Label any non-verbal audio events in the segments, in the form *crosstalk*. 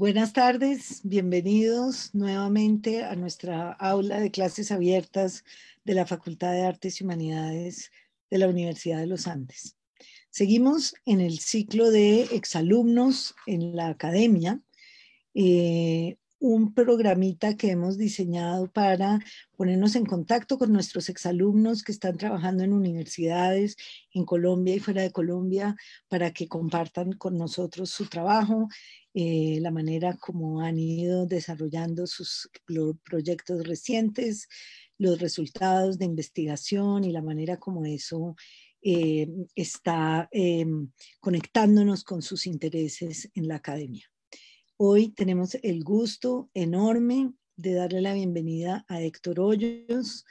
Buenas tardes, bienvenidos nuevamente a nuestra aula de clases abiertas de la Facultad de Artes y Humanidades de la Universidad de los Andes. Seguimos en el ciclo de exalumnos en la academia. Eh, un programita que hemos diseñado para ponernos en contacto con nuestros exalumnos que están trabajando en universidades en Colombia y fuera de Colombia para que compartan con nosotros su trabajo, eh, la manera como han ido desarrollando sus proyectos recientes, los resultados de investigación y la manera como eso eh, está em, conectándonos con sus intereses en la academia. Hoy tenemos el gusto enorme de darle la bienvenida a Héctor Hoyos,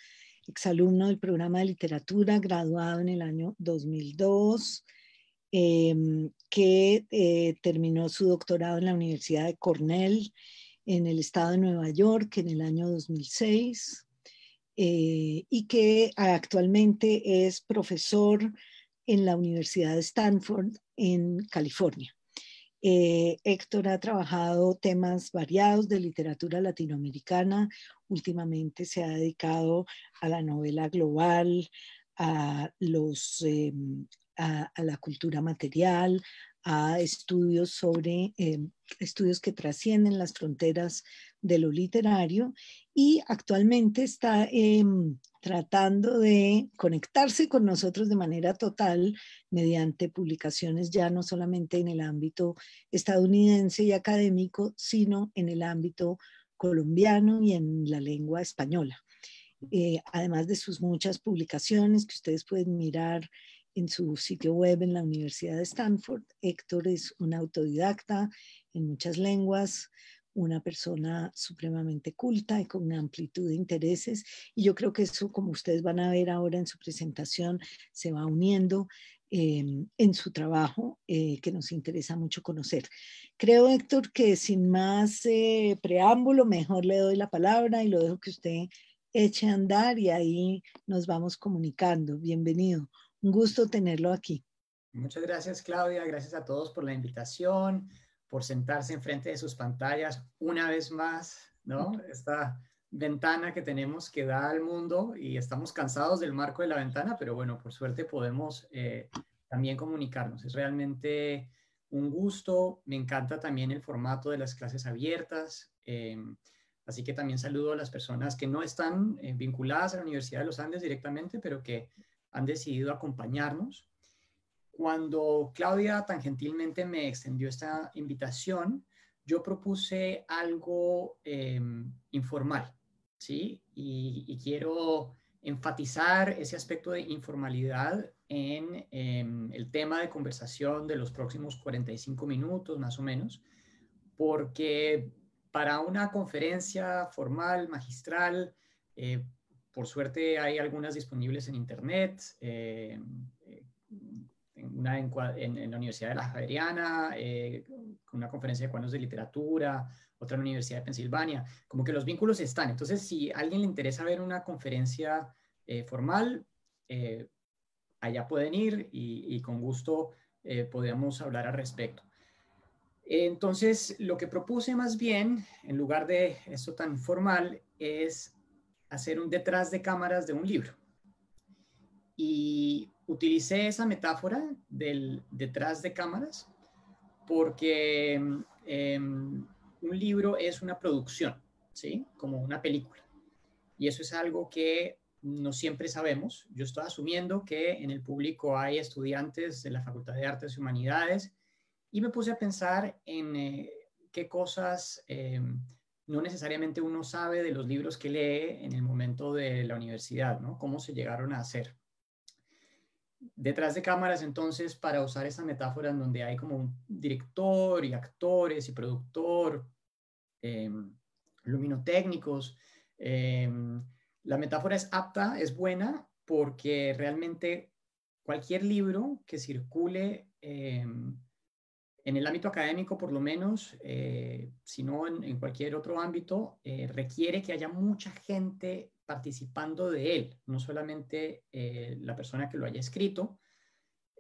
exalumno del programa de literatura, graduado en el año 2002, em, que eh, terminó su doctorado en la Universidad de Cornell en el estado de Nueva York en el año 2006. Eh, y que actualmente es profesor en la Universidad de Stanford en California. Eh, Héctor ha trabajado temas variados de literatura latinoamericana. Últimamente se ha dedicado a la novela global, a, em, la cultura material, a estudios sobre em, estudios que trascienden las fronteras de lo literario y actualmente está em, tratando de conectarse con nosotros de manera total mediante publicaciones ya no solamente en el ámbito estadounidense y académico, sino en el ámbito colombiano y en la lengua española. Eh, además de sus muchas publicaciones que ustedes pueden mirar en su sitio web en la Universidad de Stanford, Héctor es un autodidacta en muchas lenguas, una persona supremamente culta y con amplitud de intereses. Y yo creo que eso, como ustedes van a ver ahora en su presentación, se va uniendo em, en su trabajo eh, que nos interesa mucho conocer. Creo, Héctor, que sin más eh, preámbulo, mejor le doy la palabra y lo dejo que usted eche a andar y ahí nos vamos comunicando. Bienvenido. Un gusto tenerlo aquí. Muchas gracias, Claudia. Gracias a todos por la invitación por sentarse enfrente de sus pantallas una vez más, ¿no? Esta ventana que tenemos que da al mundo y estamos cansados del marco de la ventana, pero bueno, por suerte podemos eh, también comunicarnos. Es realmente un gusto, me encanta también el formato de las clases abiertas, em, así que también saludo a las personas que no están eh, vinculadas a la Universidad de los Andes directamente, pero que han decidido acompañarnos cuando Claudia tan gentilmente me extendió esta invitación, yo propuse algo em, informal, ¿sí? Y, quiero enfatizar ese aspecto de informalidad en em, el tema de conversación de los próximos 45 minutos, más o menos, porque para una conferencia formal, magistral, eh, por suerte hay algunas disponibles en Internet em, eh, una en, la Universidad de la Javeriana, eh, una conferencia de cuadros de literatura, otra en la Universidad de Pensilvania, como que los vínculos están. Entonces, si a alguien le interesa ver una conferencia eh, formal, eh, allá pueden ir y, y con gusto eh, podemos hablar al respecto. Entonces, lo que propuse más bien, en lugar de esto tan formal, es hacer un detrás de cámaras de un libro. Y utilicé esa metáfora del detrás de cámaras porque em, un libro es una producción, ¿sí? Como una película. Y eso es algo que no siempre sabemos. Yo estoy asumiendo que en el público hay estudiantes de la Facultad de Artes y Humanidades y me puse a pensar en eh, qué cosas em, no necesariamente uno sabe de los libros que lee en el momento de la universidad, ¿no? Cómo se llegaron a hacer detrás de cámaras, entonces, para usar esa metáfora en donde hay como un director y actores y productor, em, luminotécnicos, em, la metáfora es apta, es buena, porque realmente cualquier libro que circule em, en el ámbito académico, por lo menos, eh, si no en, en, cualquier otro ámbito, eh, requiere que haya mucha gente participando de él, no solamente eh, la persona que lo haya escrito.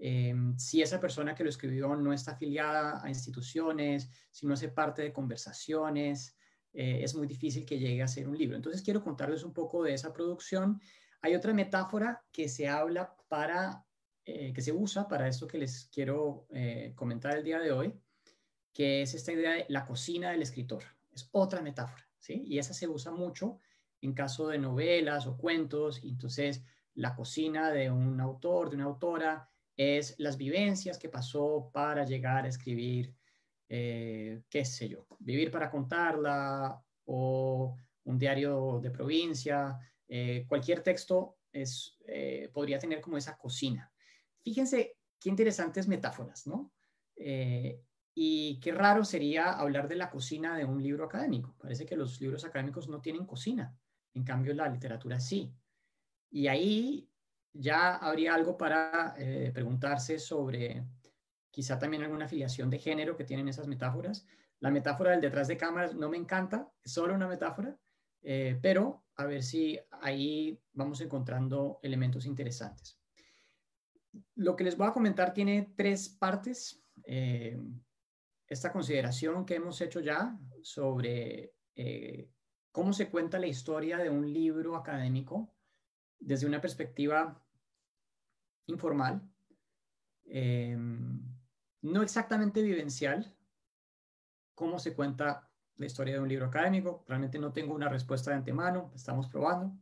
Eh, si esa persona que lo escribió no está afiliada a instituciones, si no hace parte de conversaciones, eh, es muy difícil que llegue a ser un libro. Entonces quiero contarles un poco de esa producción. Hay otra metáfora que se habla para, que se usa para esto que les quiero comentar el día de hoy, que es esta idea de la cocina del escritor. Es otra metáfora, ¿sí? Y esa se usa mucho en caso de novelas o cuentos, entonces la cocina de un autor, de una autora, es las vivencias que pasó para llegar a escribir, eh, qué sé yo, vivir para contarla o un diario de provincia, eh, cualquier texto es, eh, podría tener como esa cocina. Fíjense qué interesantes metáforas, ¿no? y qué raro sería hablar de la cocina de un libro académico. Parece que los libros académicos no tienen cocina. En cambio, la literatura sí. Y ahí ya habría algo para eh, preguntarse sobre quizá también alguna afiliación de género que tienen esas metáforas. La metáfora del detrás de cámaras no me encanta, es solo una metáfora, eh, pero a ver si ahí vamos encontrando elementos interesantes. Lo que les voy a comentar tiene tres partes. Eh, esta consideración que hemos hecho ya sobre cómo se cuenta la historia de un libro académico desde una perspectiva informal, eh, no exactamente vivencial, cómo se cuenta la historia de un libro académico. Realmente no tengo una respuesta de antemano, estamos probando.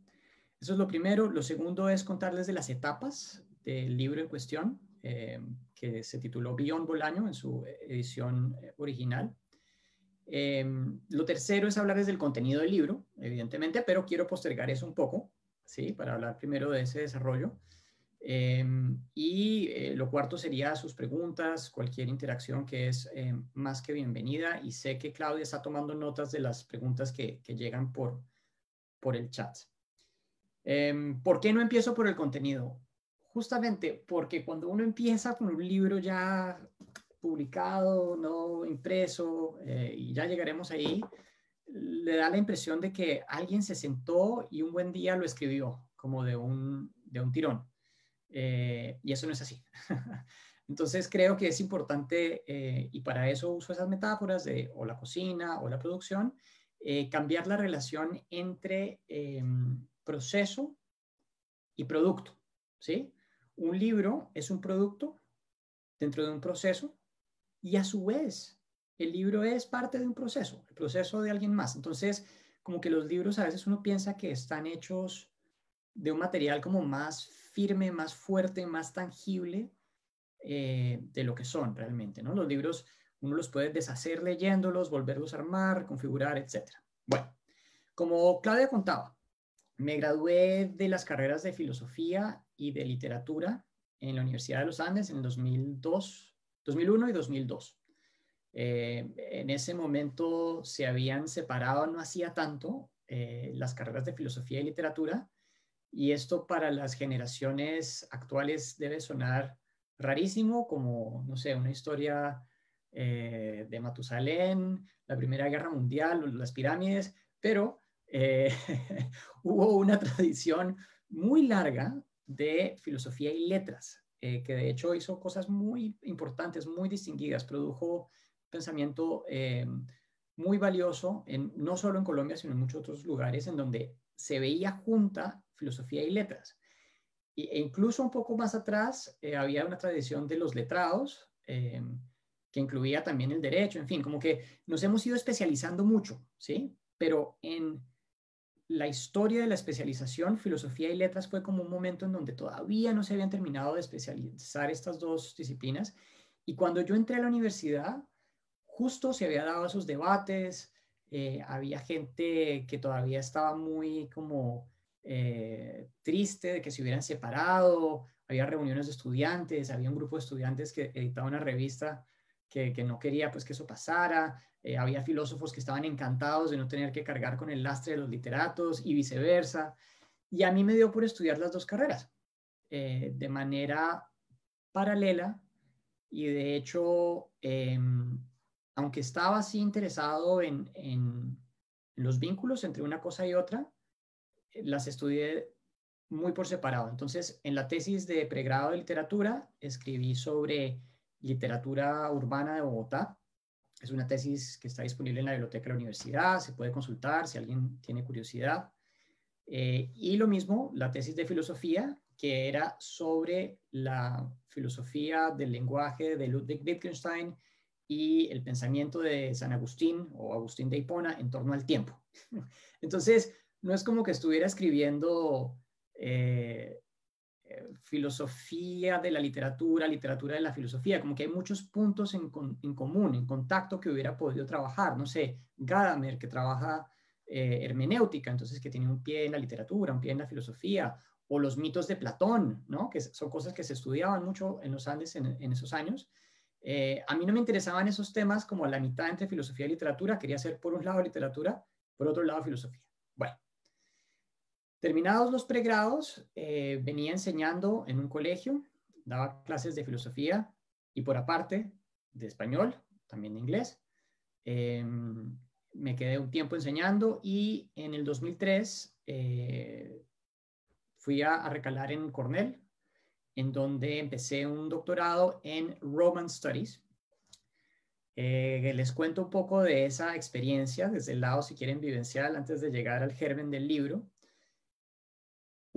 Eso es lo primero. Lo segundo es contarles de las etapas del libro en cuestión, eh, que se tituló Beyond Bolaño en su eh, edición original. Em, lo tercero es hablarles del contenido del libro, evidentemente, pero quiero postergar eso un poco, ¿sí? Para hablar primero de ese desarrollo. Em, y eh, lo cuarto sería sus preguntas, cualquier interacción que es em, más que bienvenida. Y sé que Claudia está tomando notas de las preguntas que, llegan por, por el chat. ¿Por qué no empiezo por el contenido? Justamente porque cuando uno empieza con un libro ya publicado, no impreso, eh, y ya llegaremos ahí, le da la impresión de que alguien se sentó y un buen día lo escribió, como de un, de un tirón. Eh, y eso no es así. *laughs* Entonces creo que es importante, eh, y para eso uso esas metáforas de o la cocina o la producción, cambiar la relación entre em, proceso y producto. ¿sí? Un libro es un producto dentro de un proceso y a su vez el libro es parte de un proceso, el proceso de alguien más. Entonces, como que los libros a veces uno piensa que están hechos de un material como más firme, más fuerte, más tangible eh, de lo que son realmente, ¿no? Los libros uno los puede deshacer leyéndolos, volverlos a armar, configurar, etc. Bueno, como Claudia contaba, me gradué de las carreras de filosofía y de literatura en la Universidad de los Andes en el 2002 2001 y 2002. Eh, en ese momento se habían separado, no hacía tanto, eh, las carreras de filosofía y literatura, y esto para las generaciones actuales debe sonar rarísimo, como, no sé, una historia eh, de Matusalén, la Primera Guerra Mundial, las pirámides, pero *laughs* hubo una tradición muy larga de filosofía y letras eh, que de hecho hizo cosas muy importantes, muy distinguidas, produjo pensamiento eh, muy valioso, no solo en Colombia, sino en muchos otros lugares, en donde se veía junta filosofía y letras. E incluso un poco más atrás eh, había una tradición de los letrados, que incluía también el derecho, en fin, como que nos hemos ido especializando mucho, ¿sí? Pero en la historia de la especialización, filosofía y letras, fue como un momento en donde todavía no se habían terminado de especializar estas dos disciplinas. Y cuando yo entré a la universidad, justo se había dado esos debates, eh, había gente que todavía estaba muy como eh, triste de que se hubieran separado, había reuniones de estudiantes, había un grupo de estudiantes que editaba una revista que, no quería pues que eso pasara, eh, había filósofos que estaban encantados de no tener que cargar con el lastre de los literatos y viceversa. Y a mí me dio por estudiar las dos carreras eh, de manera paralela y de hecho, em, aunque estaba así interesado en los vínculos entre una cosa y otra, eh, las estudié muy por separado. Entonces, en la tesis de pregrado de literatura escribí sobre Literatura Urbana de Bogotá. Es una tesis que está disponible en la biblioteca de la universidad, se puede consultar si alguien tiene curiosidad. Eh, y lo mismo, la tesis de filosofía, que era sobre la filosofía del lenguaje de Ludwig Wittgenstein y el pensamiento de San Agustín o Agustín de Hipona en torno al tiempo. *laughs* Entonces, no es como que estuviera escribiendo eh, eh, filosofía de la literatura, literatura de la filosofía, como que hay muchos puntos en, común, en contacto que hubiera podido trabajar, no sé, Gadamer que trabaja eh, hermenéutica, entonces que tiene un pie en la literatura, un pie en la filosofía, o los mitos de Platón, ¿no? que son cosas que se estudiaban mucho en los Andes en, esos años. Eh, a mí no me interesaban esos temas como la mitad entre filosofía y literatura, quería ser por un lado literatura, por otro lado filosofía. Terminados los pregrados, eh, venía enseñando en un colegio, daba clases de filosofía y por aparte de español, también de inglés. Em, me quedé un tiempo enseñando y en el 2003 eh, fui a, a, recalar en Cornell, en donde empecé un doctorado en Roman Studies. Eh, les cuento un poco de esa experiencia desde el lado, si quieren, vivencial antes de llegar al germen del libro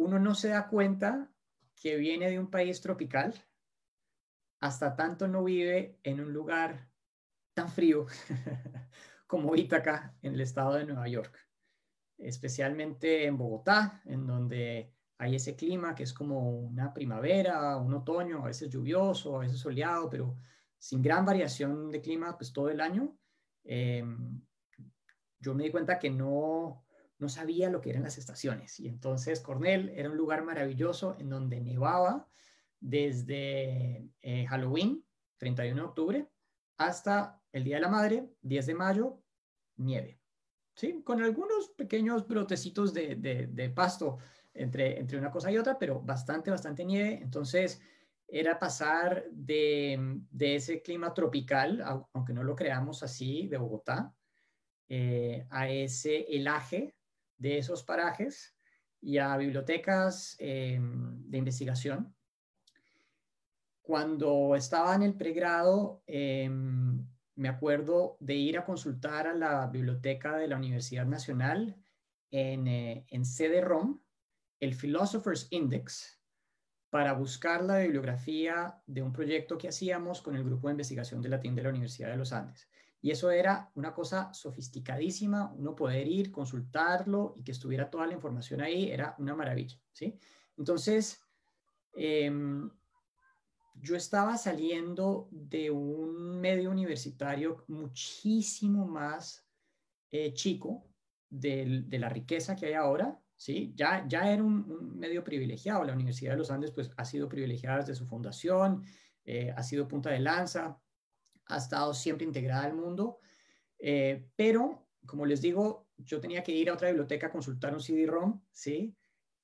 uno no se da cuenta que viene de un país tropical hasta tanto no vive en un lugar tan frío *laughs* como Ítaca, en el estado de Nueva York, especialmente en Bogotá, en donde hay ese clima que es como una primavera, un otoño, a veces lluvioso, a veces soleado, pero sin gran variación de clima pues todo el año. Em, yo me di cuenta que no, no sabía lo que eran las estaciones. Y entonces Cornell era un lugar maravilloso en donde nevaba desde eh, Halloween, 31 de octubre, hasta el Día de la Madre, 10 de mayo, nieve. ¿Sí? Con algunos pequeños brotecitos de, pasto entre, entre una cosa y otra, pero bastante, bastante nieve. Entonces era pasar de, ese clima tropical, aunque no lo creamos así, de Bogotá, eh, a ese elaje de esos parajes y a bibliotecas em, de investigación. Cuando estaba en el pregrado, em, me acuerdo de ir a consultar a la biblioteca de la Universidad Nacional en, eh, en CD-ROM, el Philosopher's Index, para buscar la bibliografía de un proyecto que hacíamos con el grupo de investigación de latín de la Universidad de los Andes. Y eso era una cosa sofisticadísima, uno poder ir, consultarlo y que estuviera toda la información ahí, era una maravilla, ¿sí? Entonces, em, yo estaba saliendo de un medio universitario muchísimo más eh, chico de, la riqueza que hay ahora, ¿sí? Ya, ya era un, medio privilegiado. La Universidad de los Andes, pues, ha sido privilegiada desde su fundación, eh, ha sido punta de lanza ha estado siempre integrada al mundo, eh, pero como les digo, yo tenía que ir a otra biblioteca a consultar un CD-ROM, ¿sí?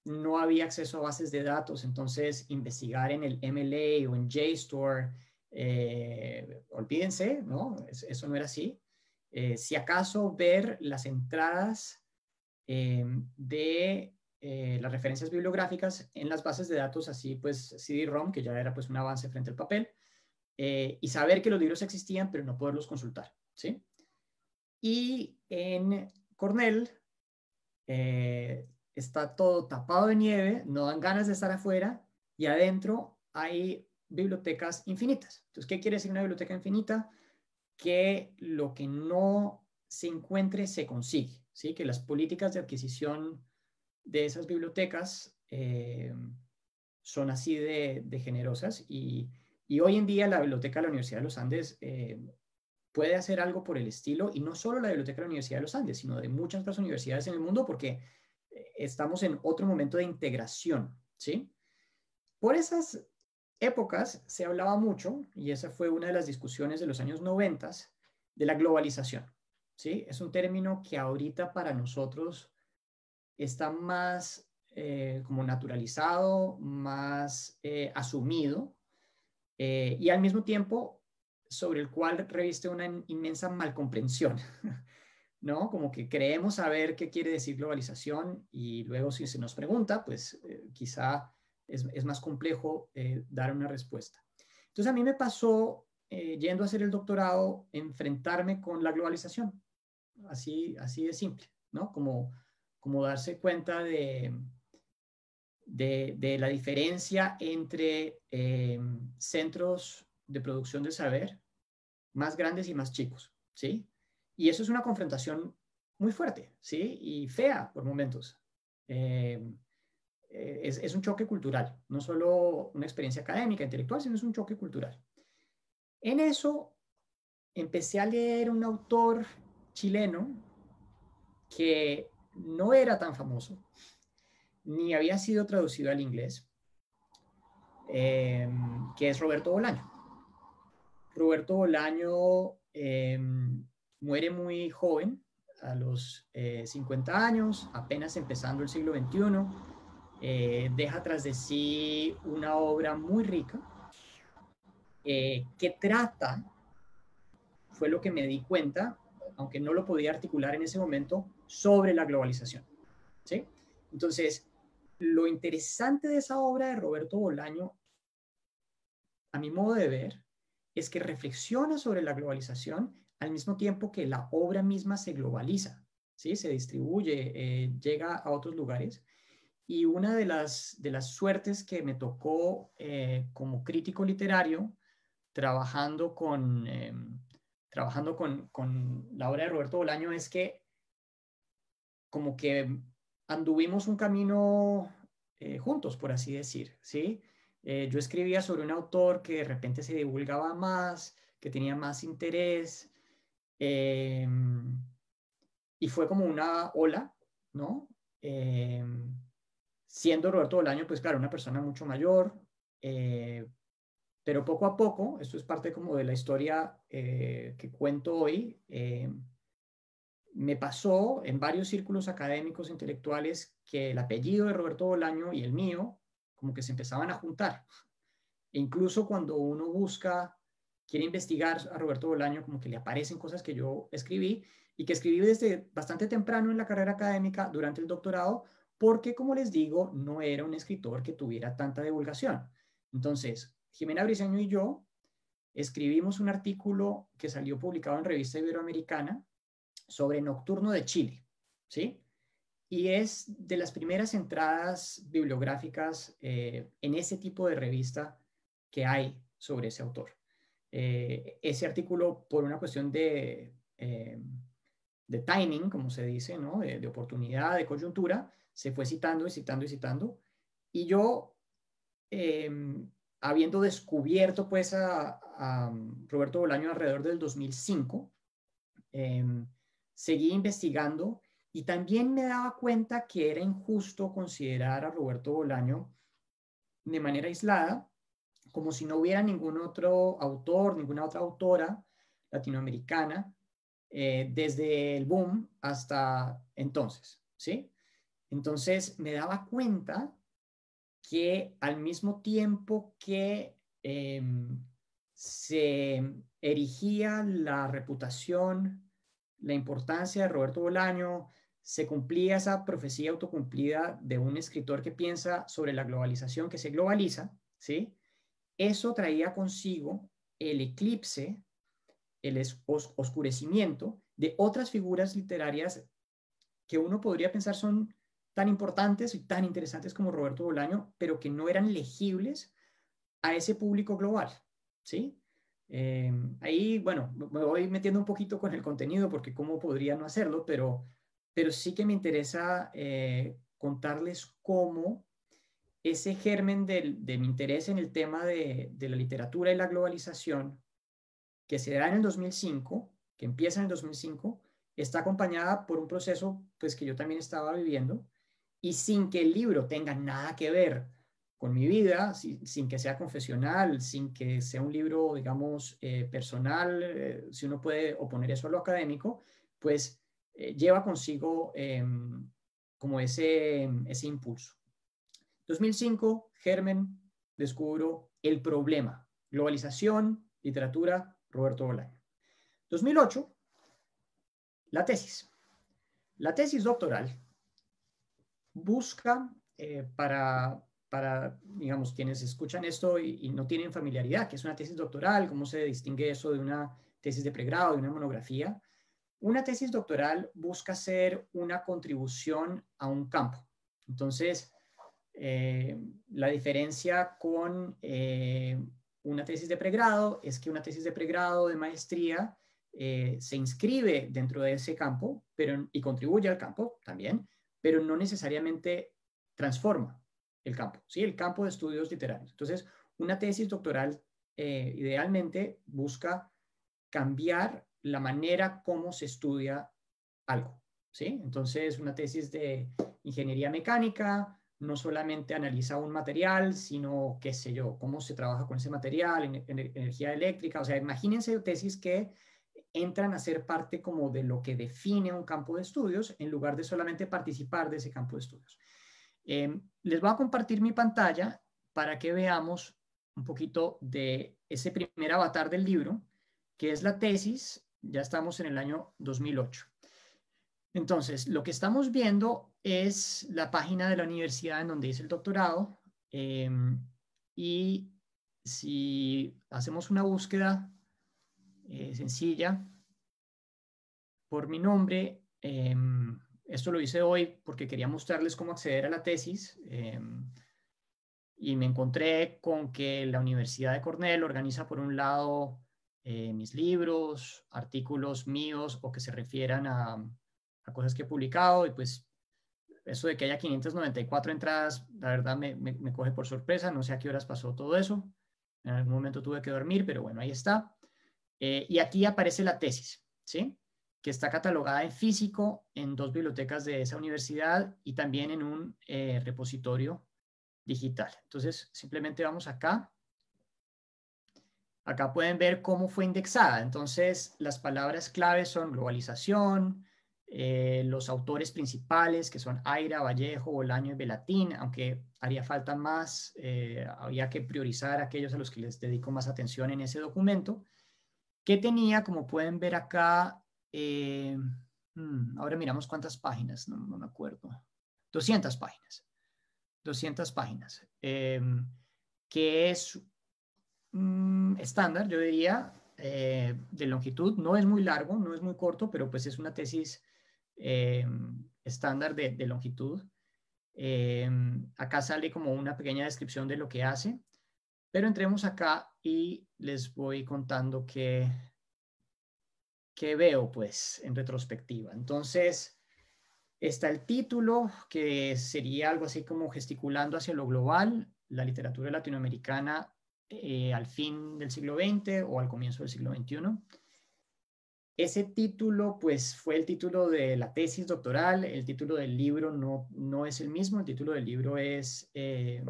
No había acceso a bases de datos, entonces investigar en el MLA o en JSTOR, eh, olvídense, ¿no? eso no era así. Eh, si acaso ver las entradas em, de las referencias bibliográficas en las bases de datos, así pues CD-ROM, que ya era pues un avance frente al papel, eh, y saber que los libros existían, pero no poderlos consultar. Y en Cornell eh, está todo tapado de nieve, no dan ganas de estar afuera y adentro hay bibliotecas infinitas. Entonces, ¿qué quiere decir una biblioteca infinita? Que lo que no se encuentre se consigue, ¿sí? que las políticas de adquisición de esas bibliotecas eh, son así de, de generosas y, y hoy en día la Biblioteca de la Universidad de los Andes eh, puede hacer algo por el estilo, y no solo la Biblioteca de la Universidad de los Andes, sino de muchas otras universidades en el mundo, porque eh, estamos en otro momento de integración, ¿sí? Por esas épocas se hablaba mucho, y esa fue una de las discusiones de los años 90, de la globalización, ¿sí? Es un término que ahorita para nosotros está más eh, como naturalizado, más asumido, eh, y al mismo tiempo sobre el cual reviste una inmensa malcomprensión, *laughs* ¿no? Como que creemos saber qué quiere decir globalización y luego si se nos pregunta, pues eh, quizá es, más complejo eh, dar una respuesta. Entonces a mí me pasó, yendo a hacer el doctorado, enfrentarme con la globalización, así, así de simple, ¿no? Como, como darse cuenta de, de, la diferencia entre eh, centros de producción de saber más grandes y más chicos, ¿sí? Y eso es una confrontación muy fuerte, ¿sí? Y fea por momentos. Eh, eh, es, es, un choque cultural, no solo una experiencia académica, intelectual, sino es un choque cultural. En eso empecé a leer un autor chileno que no era tan famoso, ni había sido traducido al inglés, em, que es Roberto Bolaño. Roberto Bolaño em, muere muy joven, a los 50 eh, años, apenas empezando el siglo XXI, eh, deja tras de sí una obra muy rica eh, que trata, fue lo que me di cuenta, aunque no lo podía articular en ese momento, sobre la globalización. ¿sí? Entonces, lo interesante de esa obra de Roberto Bolaño, a mi modo de ver, es que reflexiona sobre la globalización al mismo tiempo que la obra misma se globaliza, ¿sí? se distribuye, eh, llega a otros lugares. Y una de las, de las suertes que me tocó eh, como crítico literario, trabajando con, em, trabajando con, con la obra de Roberto Bolaño, es que como que anduvimos un camino eh, juntos, por así decir, ¿sí? Eh, yo escribía sobre un autor que de repente se divulgaba más, que tenía más interés, em, y fue como una ola, ¿no? Em, siendo Roberto Bolaño, pues claro, una persona mucho mayor, eh, pero poco a poco, esto es parte como de la historia que cuento hoy, em, me pasó en varios círculos académicos intelectuales que el apellido de Roberto Bolaño y el mío como que se empezaban a juntar. E incluso cuando uno busca, quiere investigar a Roberto Bolaño, como que le aparecen cosas que yo escribí y que escribí desde bastante temprano en la carrera académica durante el doctorado, porque como les digo, no era un escritor que tuviera tanta divulgación. Entonces, Jimena Briceño y yo escribimos un artículo que salió publicado en Revista Iberoamericana sobre Nocturno de Chile, ¿sí? Y es de las primeras entradas bibliográficas eh, en ese tipo de revista que hay sobre ese autor. Eh, ese artículo, por una cuestión de, eh, de timing, como se dice, ¿no? de, oportunidad, de coyuntura, se fue citando y citando y citando. Y yo habiendo descubierto pues a, Roberto Bolaño alrededor del 2005, seguí investigando y también me daba cuenta que era injusto considerar a Roberto Bolaño de manera aislada, como si no hubiera ningún otro autor, ninguna otra autora latinoamericana eh, desde el boom hasta entonces, ¿sí? Entonces me daba cuenta que al mismo tiempo que em, se erigía la reputación la importancia de Roberto Bolaño, se cumplía esa profecía autocumplida de un escritor que piensa sobre la globalización que se globaliza, ¿sí? Eso traía consigo el eclipse, el oscurecimiento de otras figuras literarias que uno podría pensar son tan importantes y tan interesantes como Roberto Bolaño, pero que no eran legibles a ese público global, ¿sí? Em, ahí, bueno, me voy metiendo un poquito con el contenido porque cómo podría no hacerlo, pero, pero sí que me interesa eh, contarles cómo ese germen de mi interés en el tema de, de, la literatura y la globalización, que se da en el 2005, que empieza en el 2005, está acompañada por un proceso pues, que yo también estaba viviendo y sin que el libro tenga nada que ver con mi vida, sin que sea confesional, sin que sea un libro, digamos, eh, personal, eh, si uno puede oponer eso a lo académico, pues eh, lleva consigo em, como ese, em, ese impulso. 2005, Germen, descubro el problema, globalización, literatura, Roberto Bolaño. 2008, la tesis. La tesis doctoral busca para para, digamos, quienes escuchan esto y, no tienen familiaridad, que es una tesis doctoral, cómo se distingue eso de una tesis de pregrado, de una monografía. Una tesis doctoral busca ser una contribución a un campo. Entonces, eh, la diferencia con eh, una tesis de pregrado es que una tesis de pregrado de maestría eh, se inscribe dentro de ese campo pero, y contribuye al campo también, pero no necesariamente transforma el campo, ¿sí? el campo de estudios literarios. Entonces, una tesis doctoral eh, idealmente busca cambiar la manera como se estudia algo. ¿sí? Entonces, una tesis de ingeniería mecánica no solamente analiza un material, sino, qué sé yo, cómo se trabaja con ese material, energía eléctrica. O sea, imagínense tesis que entran a ser parte como de lo que define un campo de estudios en lugar de solamente participar de ese campo de estudios. Em, les voy a compartir mi pantalla para que veamos un poquito de ese primer avatar del libro, que es la tesis, ya estamos en el año 2008. Entonces, lo que estamos viendo es la página de la universidad en donde hice el doctorado em, y si hacemos una búsqueda eh, sencilla por mi nombre, em, esto lo hice hoy porque quería mostrarles cómo acceder a la tesis eh, y me encontré con que la Universidad de Cornell organiza por un lado eh, mis libros, artículos míos o que se refieran a, cosas que he publicado y pues eso de que haya 594 entradas, la verdad me, coge por sorpresa, no sé a qué horas pasó todo eso, en algún momento tuve que dormir, pero bueno, ahí está. Eh, y aquí aparece la tesis, ¿sí? que está catalogada en físico en dos bibliotecas de esa universidad y también en un eh, repositorio digital. Entonces, simplemente vamos acá. Acá pueden ver cómo fue indexada. Entonces, las palabras clave son globalización, eh, los autores principales, que son Aira, Vallejo, Bolaño y Belatín, aunque haría falta más, eh, había que priorizar aquellos a los que les dedico más atención en ese documento, que tenía, como pueden ver acá, eh, hmm, ahora miramos cuántas páginas, no, me acuerdo. 200 páginas. 200 páginas. Eh, que es mm, estándar, yo diría, eh, de longitud. No es muy largo, no es muy corto, pero pues es una tesis estándar de, de longitud. acá sale como una pequeña descripción de lo que hace. Pero entremos acá y les voy contando que que veo pues en retrospectiva. Entonces, está el título, que sería algo así como gesticulando hacia lo global, la literatura latinoamericana eh, al fin del siglo XX o al comienzo del siglo XXI. Ese título, pues, fue el título de la tesis doctoral, el título del libro no, no es el mismo, el título del libro es eh,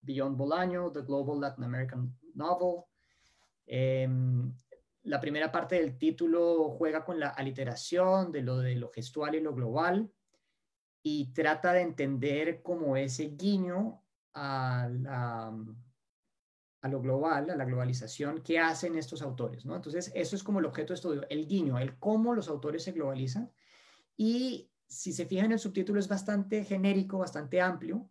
Beyond Bolaño, The Global Latin American Novel. Em, la primera parte del título juega con la aliteración de lo de lo gestual y lo global y trata de entender cómo ese guiño a, a lo global, a la globalización que hacen estos autores. ¿no? Entonces, eso es como el objeto de estudio, el guiño, el cómo los autores se globalizan. Y si se fijan, el subtítulo es bastante genérico, bastante amplio,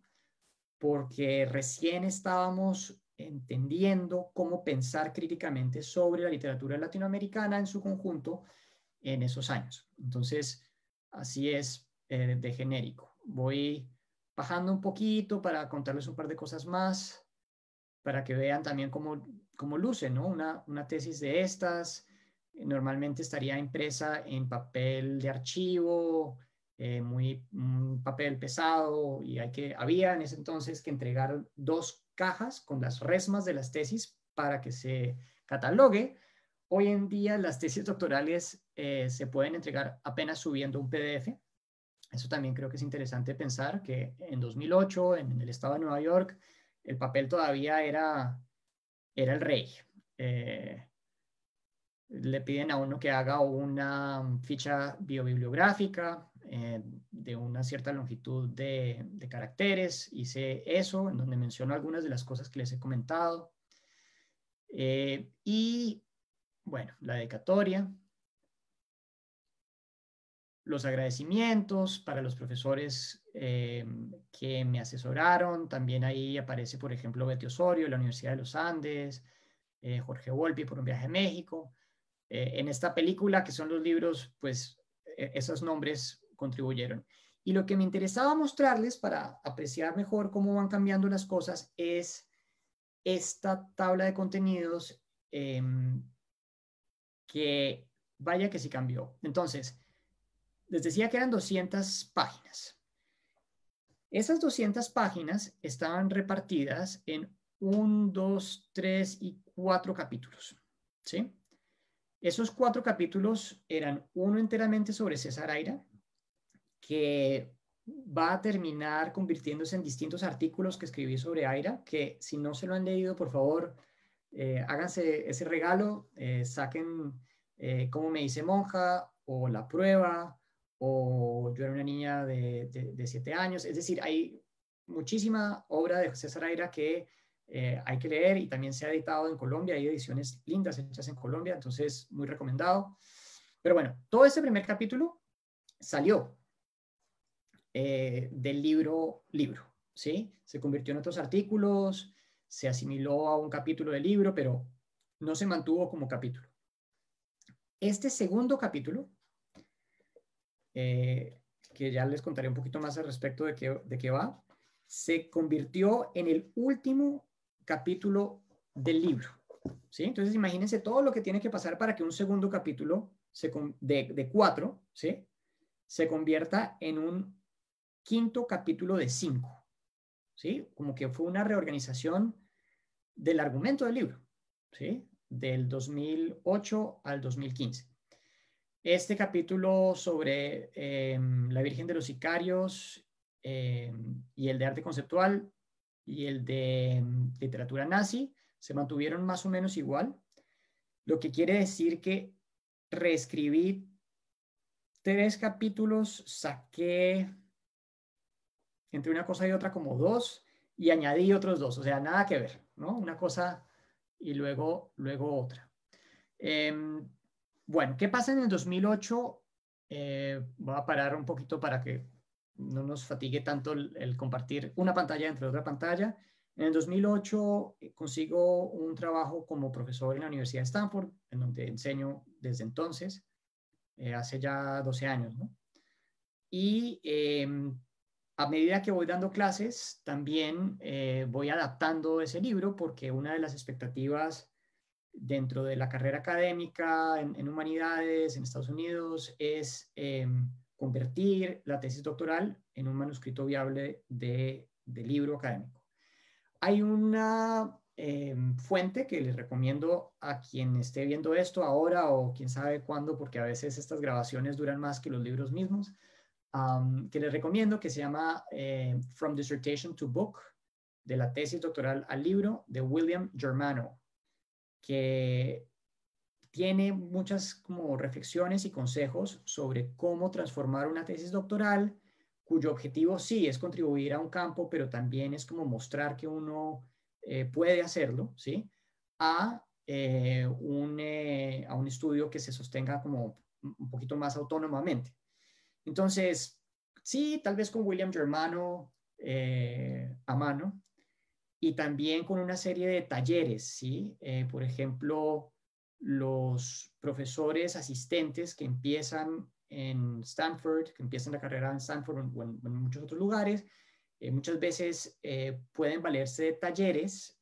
porque recién estábamos entendiendo cómo pensar críticamente sobre la literatura latinoamericana en su conjunto en esos años. Entonces, así es eh, de genérico. Voy bajando un poquito para contarles un par de cosas más, para que vean también cómo, cómo luce, ¿no? Una, una tesis de estas eh, normalmente estaría impresa en papel de archivo, eh, muy un papel pesado y hay que, había en ese entonces que entregar dos cajas con las resmas de las tesis para que se catalogue. Hoy en día las tesis doctorales eh, se pueden entregar apenas subiendo un PDF. Eso también creo que es interesante pensar que en 2008, en, el estado de Nueva York, el papel todavía era, era el rey. Eh, le piden a uno que haga una ficha biobibliográfica, eh, de una cierta longitud de, caracteres. Hice eso, en donde menciono algunas de las cosas que les he comentado. Eh, y, bueno, la dedicatoria. Los agradecimientos para los profesores eh, que me asesoraron. También ahí aparece, por ejemplo, Betty Osorio, la Universidad de los Andes, Jorge Volpi por un viaje a México. en esta película, que son los libros, pues e-, esos nombres contribuyeron. Y lo que me interesaba mostrarles para apreciar mejor cómo van cambiando las cosas es esta tabla de contenidos em, que vaya que sí cambió. Entonces, les decía que eran 200 páginas. Esas 200 páginas estaban repartidas en un dos tres y cuatro capítulos. ¿sí? Esos cuatro capítulos eran uno enteramente sobre César Aira, que va a terminar convirtiéndose en distintos artículos que escribí sobre Aira, que si no se lo han leído, por favor, eh, háganse ese regalo, eh, saquen como eh, cómo me hice monja o la prueba o yo era una niña de, siete años. Es decir, hay muchísima obra de César Aira que eh, hay que leer y también se ha editado en Colombia, hay ediciones lindas hechas en Colombia, entonces muy recomendado. Pero bueno, todo ese primer capítulo salió eh, del libro libro, ¿sí? Se convirtió en otros artículos, se asimiló a un capítulo del libro, pero no se mantuvo como capítulo. Este segundo capítulo, eh, que ya les contaré un poquito más al respecto de qué, de qué va, se convirtió en el último capítulo del libro. ¿sí? Entonces imagínense todo lo que tiene que pasar para que un segundo capítulo de, de cuatro ¿sí? se convierta en un quinto capítulo de cinco. ¿Sí? Como que fue una reorganización del argumento del libro, ¿sí? Del 2008 al 2015. Este capítulo sobre em, la Virgen de los Sicarios em, y el de arte conceptual y el de em, literatura nazi se mantuvieron más o menos igual, lo que quiere decir que reescribí tres capítulos, saqué entre una cosa y otra como dos y añadí otros dos, o sea, nada que ver, ¿no? Una cosa y luego, luego otra. Em, bueno, ¿qué pasa en el 2008? Eh, voy a parar un poquito para que no nos fatigue tanto el, compartir una pantalla entre otra pantalla. En el 2008 eh, consigo un trabajo como profesor en la Universidad de Stanford, en donde enseño desde entonces, eh, hace ya 12 años, ¿no? Y em, a medida que voy dando clases, también eh, voy adaptando ese libro porque una de las expectativas dentro de la carrera académica en, humanidades en Estados Unidos es em, convertir la tesis doctoral en un manuscrito viable de, libro académico. Hay una em, fuente que les recomiendo a quien esté viendo esto ahora o quién sabe cuándo, porque a veces estas grabaciones duran más que los libros mismos que les recomiendo, que se llama eh, From Dissertation to Book, de la tesis doctoral al libro de William Germano, que tiene muchas reflexiones y consejos sobre cómo transformar una tesis doctoral cuyo objetivo sí es contribuir a un campo, pero también es como mostrar que uno eh, puede hacerlo, ¿sí? A, eh, un, a un estudio que se sostenga como un poquito más autónomamente, entonces, sí, tal vez con William Germano eh, a mano y también con una serie de talleres, ¿sí? Eh, por ejemplo, los profesores asistentes que empiezan en Stanford, que empiezan la carrera en Stanford o en, muchos otros lugares, eh, muchas veces pueden valerse de talleres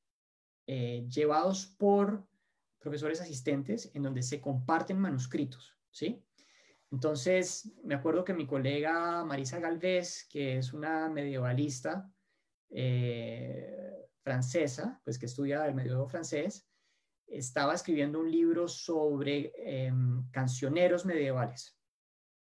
llevados por profesores asistentes en donde se comparten manuscritos, ¿sí? Entonces, me acuerdo que mi colega Marisa Galvez, que es una medievalista eh, francesa, pues que estudia el medioevo francés, estaba escribiendo un libro sobre em, cancioneros medievales.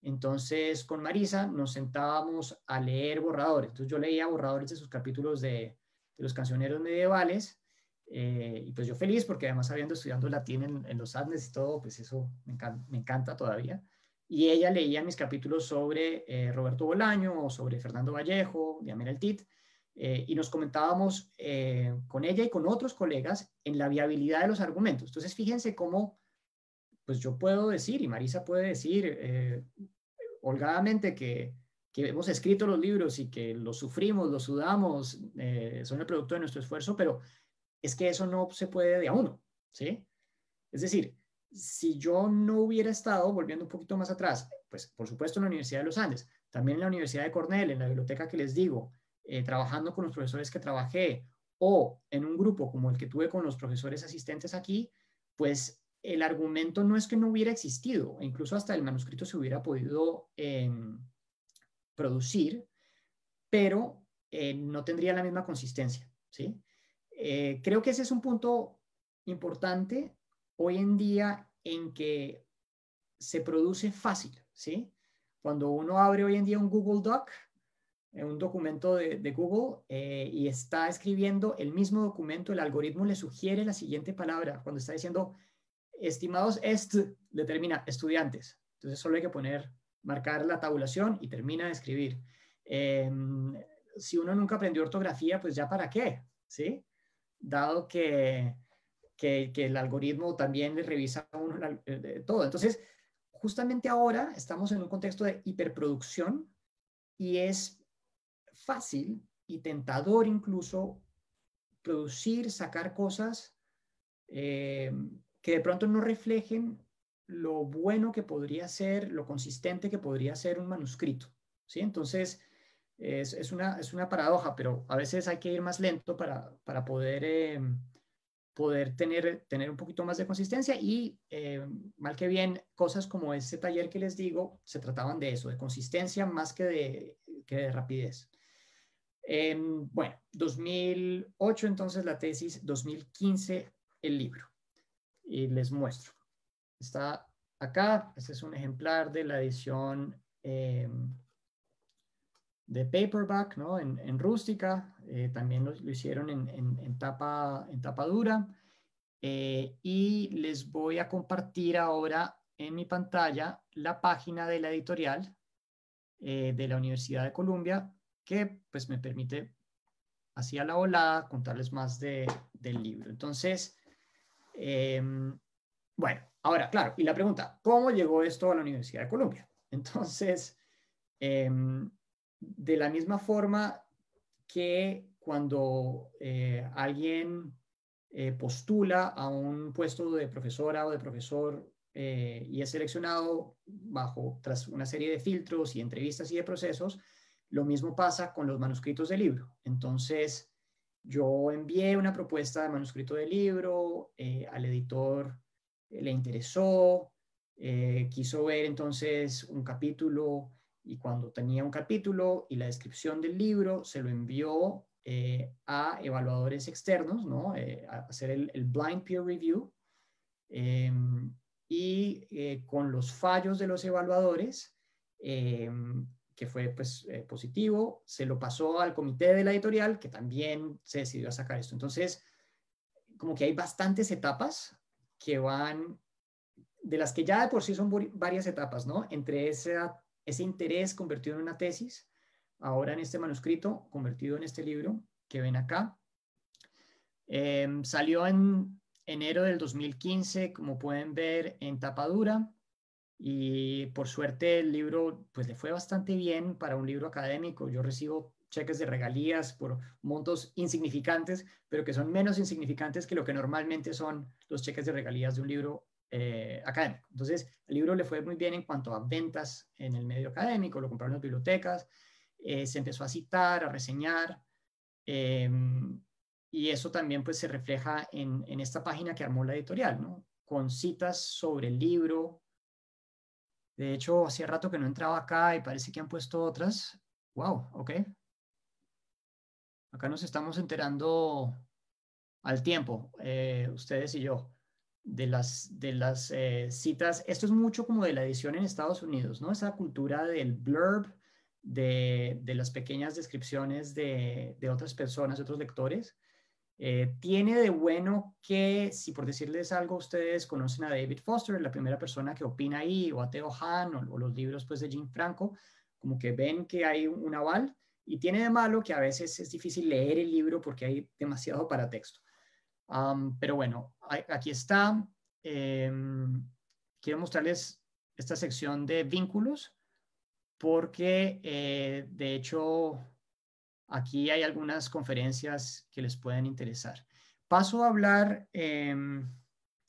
Entonces, con Marisa nos sentábamos a leer borradores. Entonces, yo leía borradores de sus capítulos de, los cancioneros medievales. Eh, y pues yo feliz porque además habiendo estudiado latín en, los Andes y todo, pues eso me encanta todavía y ella leía mis capítulos sobre eh, Roberto Bolaño sobre Fernando Vallejo, de el Tit, eh, y nos comentábamos eh, con ella y con otros colegas en la viabilidad de los argumentos. Entonces, fíjense cómo, pues yo puedo decir y Marisa puede decir holgadamente que, que, hemos escrito los libros y que los sufrimos, los sudamos, son el producto de nuestro esfuerzo, pero es que eso no se puede de a uno, ¿sí? Es decir, si yo no hubiera estado, volviendo un poquito más atrás, pues por supuesto en la Universidad de los Andes, también en la Universidad de Cornell, en la biblioteca que les digo, eh, trabajando con los profesores que trabajé o en un grupo como el que tuve con los profesores asistentes aquí, pues el argumento no es que no hubiera existido, e incluso hasta el manuscrito se hubiera podido em, producir, pero eh, no tendría la misma consistencia, ¿sí? Eh, creo que ese es un punto importante hoy en día en que se produce fácil, ¿sí? Cuando uno abre hoy en día un Google Doc, eh, un documento de, Google, eh, y está escribiendo el mismo documento, el algoritmo le sugiere la siguiente palabra. Cuando está diciendo, estimados est, determina estudiantes. Entonces solo hay que poner, marcar la tabulación y termina de escribir. Eh, si uno nunca aprendió ortografía, pues ya para qué, ¿sí? Dado que que, el algoritmo también le revisa eh, todo. Entonces, justamente ahora estamos en un contexto de hiperproducción y es fácil y tentador incluso producir, sacar cosas eh, que de pronto no reflejen lo bueno que podría ser, lo consistente que podría ser un manuscrito. ¿sí? Entonces, es, una, es una paradoja, pero a veces hay que ir más lento para, poder eh, poder tener, tener un poquito más de consistencia y eh, mal que bien, cosas como este taller que les digo se trataban de eso, de consistencia más que de, que de rapidez. Em, bueno, 2008 entonces la tesis, 2015 el libro. Y les muestro. Está acá, este es un ejemplar de la edición em, de paperback, ¿no? En, en rústica, eh, también lo, hicieron en, tapa, en tapa dura. Eh, y les voy a compartir ahora en mi pantalla la página de la editorial eh, de la Universidad de Columbia, que pues me permite así a la volada contarles más del libro. Entonces, em, bueno, ahora, claro, y la pregunta, ¿cómo llegó esto a la Universidad de Colombia? *laughs* Entonces, em, de la misma forma que cuando eh, alguien eh, postula a un puesto de profesora o de profesor eh, y es seleccionado bajo tras una serie de filtros y entrevistas y de procesos, lo mismo pasa con los manuscritos de libro. Entonces, yo envié una propuesta de manuscrito de libro, al editor le interesó, quiso ver entonces un capítulo y cuando tenía un capítulo y la descripción del libro, se lo envió eh, a evaluadores externos, ¿no? Eh, a hacer el, blind peer review. Eh, y con los fallos de los evaluadores, que fue pues, positivo, se lo pasó al comité de la editorial, que también se decidió a sacar esto. Entonces, como que hay bastantes etapas que van, de las que ya de por sí son varias etapas, ¿no? Entre esa ese interés convertido en una tesis, ahora en este manuscrito, convertido en este libro que ven acá. Em, salió en enero del 2015, como pueden ver, en tapadura. Y por suerte el libro pues le fue bastante bien para un libro académico. Yo recibo cheques de regalías por montos insignificantes, pero que son menos insignificantes que lo que normalmente son los cheques de regalías de un libro eh, académico. Entonces, el libro le fue muy bien en cuanto a ventas en el medio académico, lo compraron las bibliotecas, eh, se empezó a citar, a reseñar, em, y eso también pues se refleja en, en, esta página que armó la editorial, ¿no? Con citas sobre el libro. De hecho, hacía rato que no entraba acá y parece que han puesto otras. ¡Wow! Ok. Acá nos estamos enterando al tiempo, eh, ustedes y yo de las, de las eh, citas. Esto es mucho como de la edición en Estados Unidos, ¿no? Esa cultura del blurb, de, las pequeñas descripciones de, otras personas, de otros lectores. Eh, tiene de bueno que, si por decirles algo, ustedes conocen a David Foster, la primera persona que opina ahí, o a Theo Hahn, o, los libros pues, de Jim Franco, como que ven que hay un, un aval. Y tiene de malo que a veces es difícil leer el libro porque hay demasiado paratexto pero bueno, aquí está. Em, quiero mostrarles esta sección de vínculos porque eh, de hecho aquí hay algunas conferencias que les pueden interesar. Paso a hablar, em,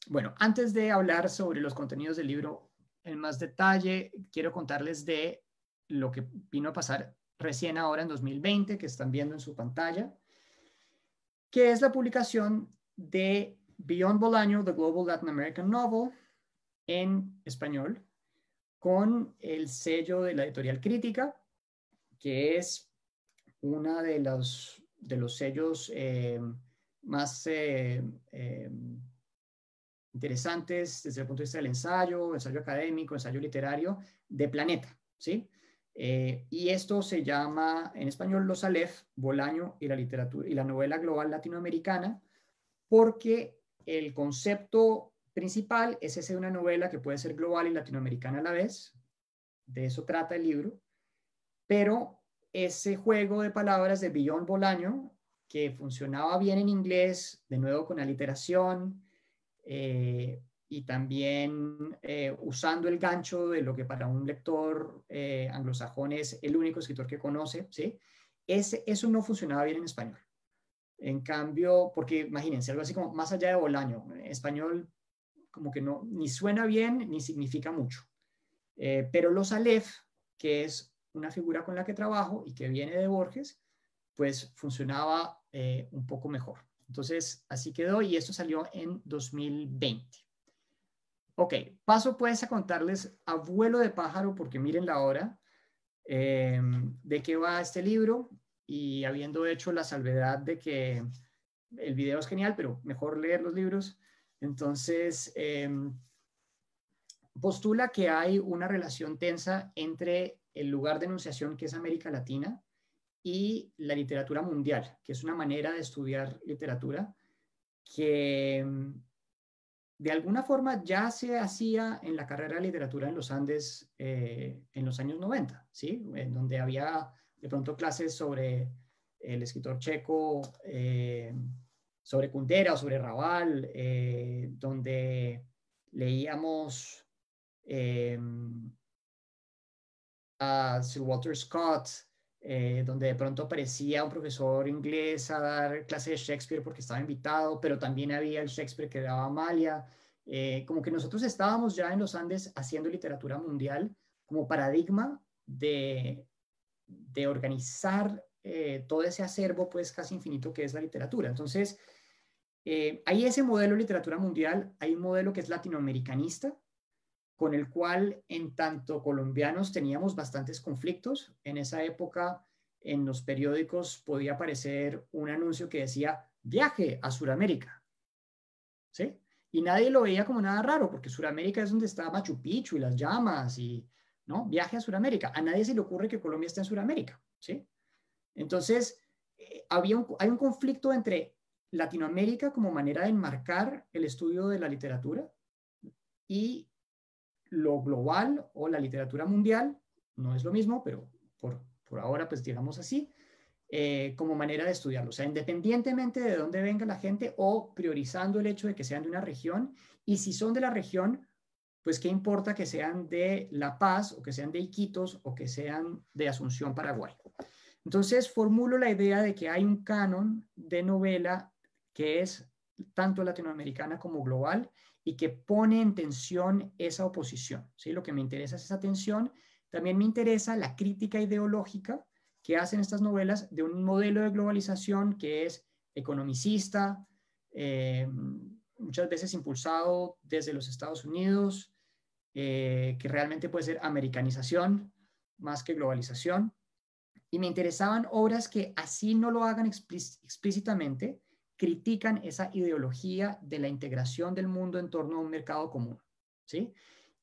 bueno, antes de hablar sobre los contenidos del libro en más detalle, quiero contarles de lo que vino a pasar recién ahora en 2020, que están viendo en su pantalla, que es la publicación de Beyond Bolaño, The Global Latin American Novel, en español, con el sello de la editorial Crítica, que es uno de los, de los sellos eh, más eh, eh, interesantes desde el punto de vista del ensayo, ensayo académico, ensayo literario, de Planeta, ¿sí? y esto se llama en español Los Aleph, Bolaño y la literatura y la novela global latinoamericana, porque el concepto principal es ese de una novela que puede ser global y latinoamericana a la vez. De eso trata el libro. Pero ese juego de palabras de Billón Bolaño, que funcionaba bien en inglés, de nuevo con aliteración eh, y también eh, usando el gancho de lo que para un lector eh, anglosajón es el único escritor que conoce, ¿sí? eso no funcionaba bien en español. En cambio, porque imagínense, algo así como más allá de Bolaño, en español como que no, ni suena bien ni significa mucho. Eh, pero los Aleph, que es una figura con la que trabajo y que viene de Borges, pues funcionaba eh, un poco mejor. Entonces, así quedó y esto salió en 2020. Ok, paso pues a contarles Abuelo de pájaro, porque miren la hora, eh, de qué va este libro y habiendo hecho la salvedad de que el video es genial, pero mejor leer los libros, entonces em, postula que hay una relación tensa entre el lugar de enunciación que es América Latina y la literatura mundial, que es una manera de estudiar literatura que em, de alguna forma ya se hacía en la carrera de literatura en los Andes eh, en los años 90, ¿sí? en donde había de pronto clases sobre el escritor checo, eh, sobre Kundera o sobre Raval, eh, donde leíamos eh, a Sir Walter Scott, donde de pronto aparecía un profesor inglés a dar clases de Shakespeare porque estaba invitado, pero también había el Shakespeare que daba Amalia. como que nosotros estábamos ya en los Andes haciendo literatura mundial como paradigma de de organizar eh, todo ese acervo, pues casi infinito que es la literatura. Entonces, eh, hay ese modelo de literatura mundial, hay un modelo que es latinoamericanista, con el cual en tanto colombianos teníamos bastantes conflictos. En esa época, en los periódicos podía aparecer un anuncio que decía viaje a Sudamérica. Y nadie lo veía como nada raro, porque Sudamérica es donde está Machu Picchu y las llamas y ¿no? Viaje a Sudamérica. A nadie se le ocurre que Colombia está en Sudamérica, ¿sí? Entonces, eh, había hay un conflicto entre Latinoamérica como manera de enmarcar el estudio de la literatura y lo global o la literatura mundial, no es lo mismo, pero por, ahora, pues digamos así, eh, como manera de estudiarlo. O sea, independientemente de dónde venga la gente o priorizando el hecho de que sean de una región y si son de la región, pues qué importa que sean de La Paz o que sean de Iquitos o que sean de Asunción, Paraguay. Entonces formulo la idea de que hay un canon de novela que es tanto latinoamericana como global y que pone en tensión esa oposición. ¿sí? Lo que me interesa es esa tensión. También me interesa la crítica ideológica que hacen estas novelas de un modelo de globalización que es economicista, eh, muchas veces impulsado desde los Estados Unidos, eh, que realmente puede ser americanización más que globalización. Y me interesaban obras que así no lo hagan explícitamente, critican esa ideología de la integración del mundo en torno a un mercado común. ¿sí?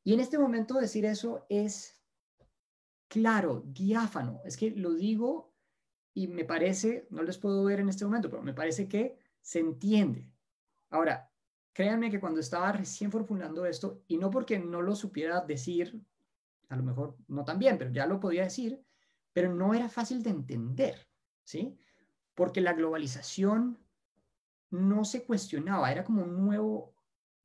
Y en este momento decir eso es claro, diáfano. Es que lo digo y me parece, no les puedo ver en este momento, pero me parece que se entiende. Ahora, Créanme que cuando estaba recién formulando esto, y no porque no lo supiera decir, a lo mejor no tan bien, pero ya lo podía decir, pero no era fácil de entender, ¿sí? Porque la globalización no se cuestionaba, era como un nuevo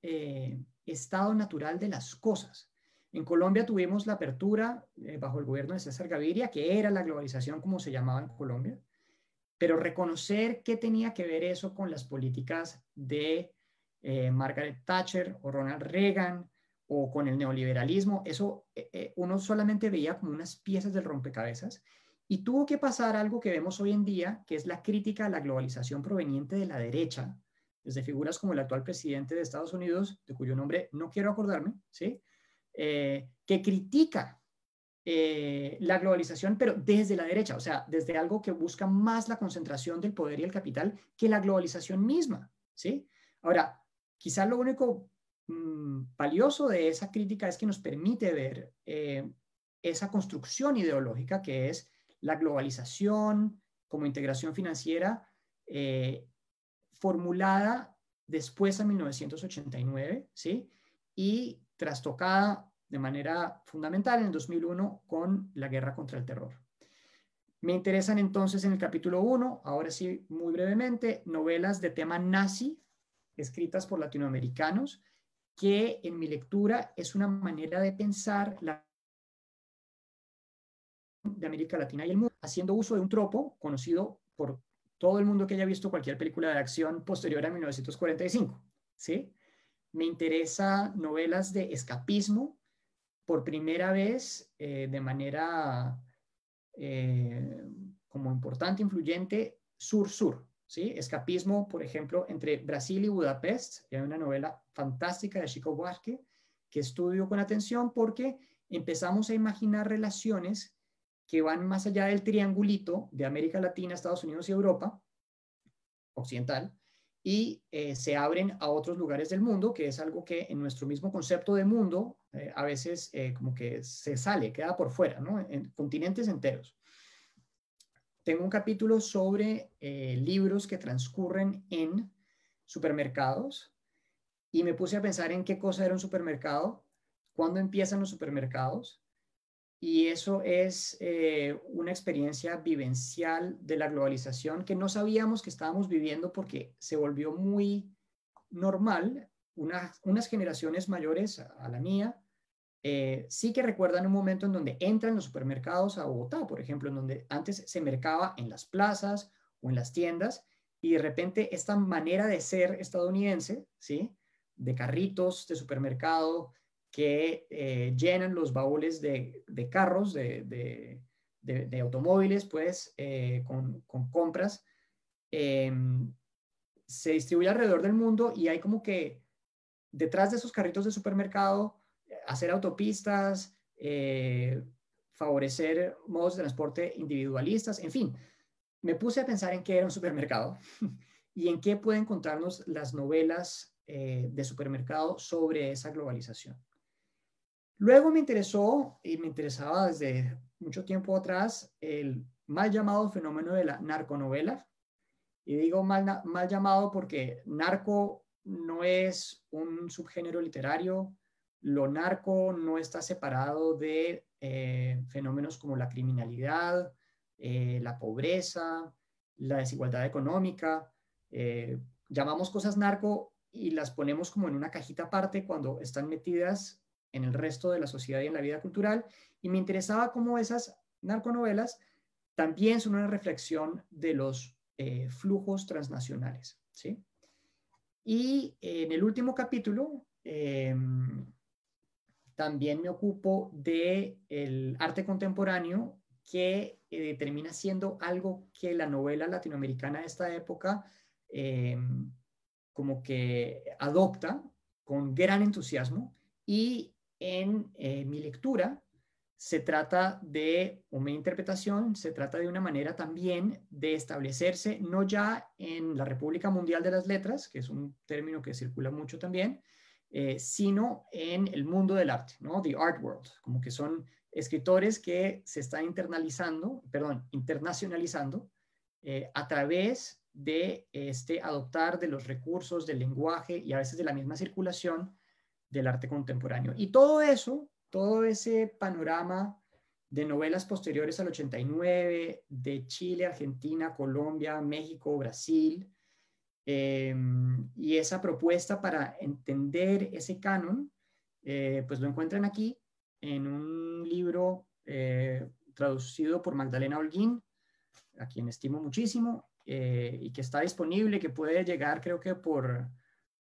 eh, estado natural de las cosas. En Colombia tuvimos la apertura eh, bajo el gobierno de César Gaviria, que era la globalización como se llamaba en Colombia, pero reconocer qué tenía que ver eso con las políticas de eh, Margaret Thatcher o Ronald Reagan o con el neoliberalismo, eso eh, eh, uno solamente veía como unas piezas del rompecabezas y tuvo que pasar algo que vemos hoy en día, que es la crítica a la globalización proveniente de la derecha, desde figuras como el actual presidente de Estados Unidos, de cuyo nombre no quiero acordarme, ¿sí? que critica la globalización, pero desde la derecha, o sea, desde algo que busca más la concentración del poder y el capital que la globalización misma, ¿sí? Ahora, Quizás lo único mm, valioso de esa crítica es que nos permite ver eh, esa construcción ideológica que es la globalización como integración financiera eh, formulada después de 1989, ¿sí? Y trastocada de manera fundamental en 2001 con la guerra contra el terror. Me interesan entonces en el capítulo 1, ahora sí muy brevemente, novelas de tema nazi escritas por latinoamericanos, que en mi lectura es una manera de pensar la de América Latina y el mundo, haciendo uso de un tropo conocido por todo el mundo que haya visto cualquier película de acción posterior a 1945, ¿sí? Me interesa novelas de escapismo por primera vez eh, de manera eh, como importante, influyente, sur-sur, ¿sí? Escapismo, por ejemplo, entre Brasil y Budapest. hay una novela fantástica de Chico Buarque que estudio con atención porque empezamos a imaginar relaciones que van más allá del triangulito de América Latina, Estados Unidos y Europa occidental y eh, se abren a otros lugares del mundo, que es algo que en nuestro mismo concepto de mundo eh, a veces eh, como que se sale, queda por fuera, ¿no? En continentes enteros tengo un capítulo sobre eh, libros que transcurren en supermercados y me puse a pensar en qué cosa era un supermercado, cuándo empiezan los supermercados y eso es eh, una experiencia vivencial de la globalización que no sabíamos que estábamos viviendo porque se volvió muy normal. unas generaciones mayores a la mía eh, sí que recuerdan un momento en donde entran los supermercados a Bogotá, por ejemplo, en donde antes se mercaba en las plazas o en las tiendas, y de repente esta manera de ser estadounidense, ¿sí? De carritos, de supermercado, que eh, llenan los baúles de, carros, de, automóviles, pues, eh, con, compras, se distribuye alrededor del mundo y hay como que detrás de esos carritos de supermercado hacer autopistas, eh, favorecer modos de transporte individualistas, en fin. Me puse a pensar en qué era un supermercado *laughs* y en qué pueden encontrarnos las novelas eh, de supermercado sobre esa globalización. Luego me interesó, y me interesaba desde mucho tiempo atrás, el mal llamado fenómeno de la narconovela. Y digo mal, mal llamado porque narco no es un subgénero literario, lo narco no está separado de eh, fenómenos como la criminalidad, eh, la pobreza, la desigualdad económica. Eh, llamamos cosas narco y las ponemos como en una cajita aparte cuando están metidas en el resto de la sociedad y en la vida cultural. Y me interesaba cómo esas narconovelas también son una reflexión de los flujos transnacionales. ¿sí? Y en el último capítulo, también me ocupo del arte contemporáneo que eh, termina siendo algo que la novela latinoamericana de esta época eh, como que adopta con gran entusiasmo y en eh, mi lectura se trata de, una interpretación, se trata de una manera también de establecerse, no ya en la República Mundial de las Letras, que es un término que circula mucho también, eh, sino en el mundo del arte, ¿no? The art world, como que son escritores que se están internalizando, internacionalizando eh, a través de este adoptar de los recursos, del lenguaje y a veces de la misma circulación del arte contemporáneo. Y todo eso, todo ese panorama de novelas posteriores al 89, de Chile, Argentina, Colombia, México, Brasil, Em, y esa propuesta para entender ese canon, eh, pues lo encuentran aquí en un libro eh, traducido por Magdalena Holguín, a quien estimo muchísimo, eh, y que está disponible, que puede llegar creo que por,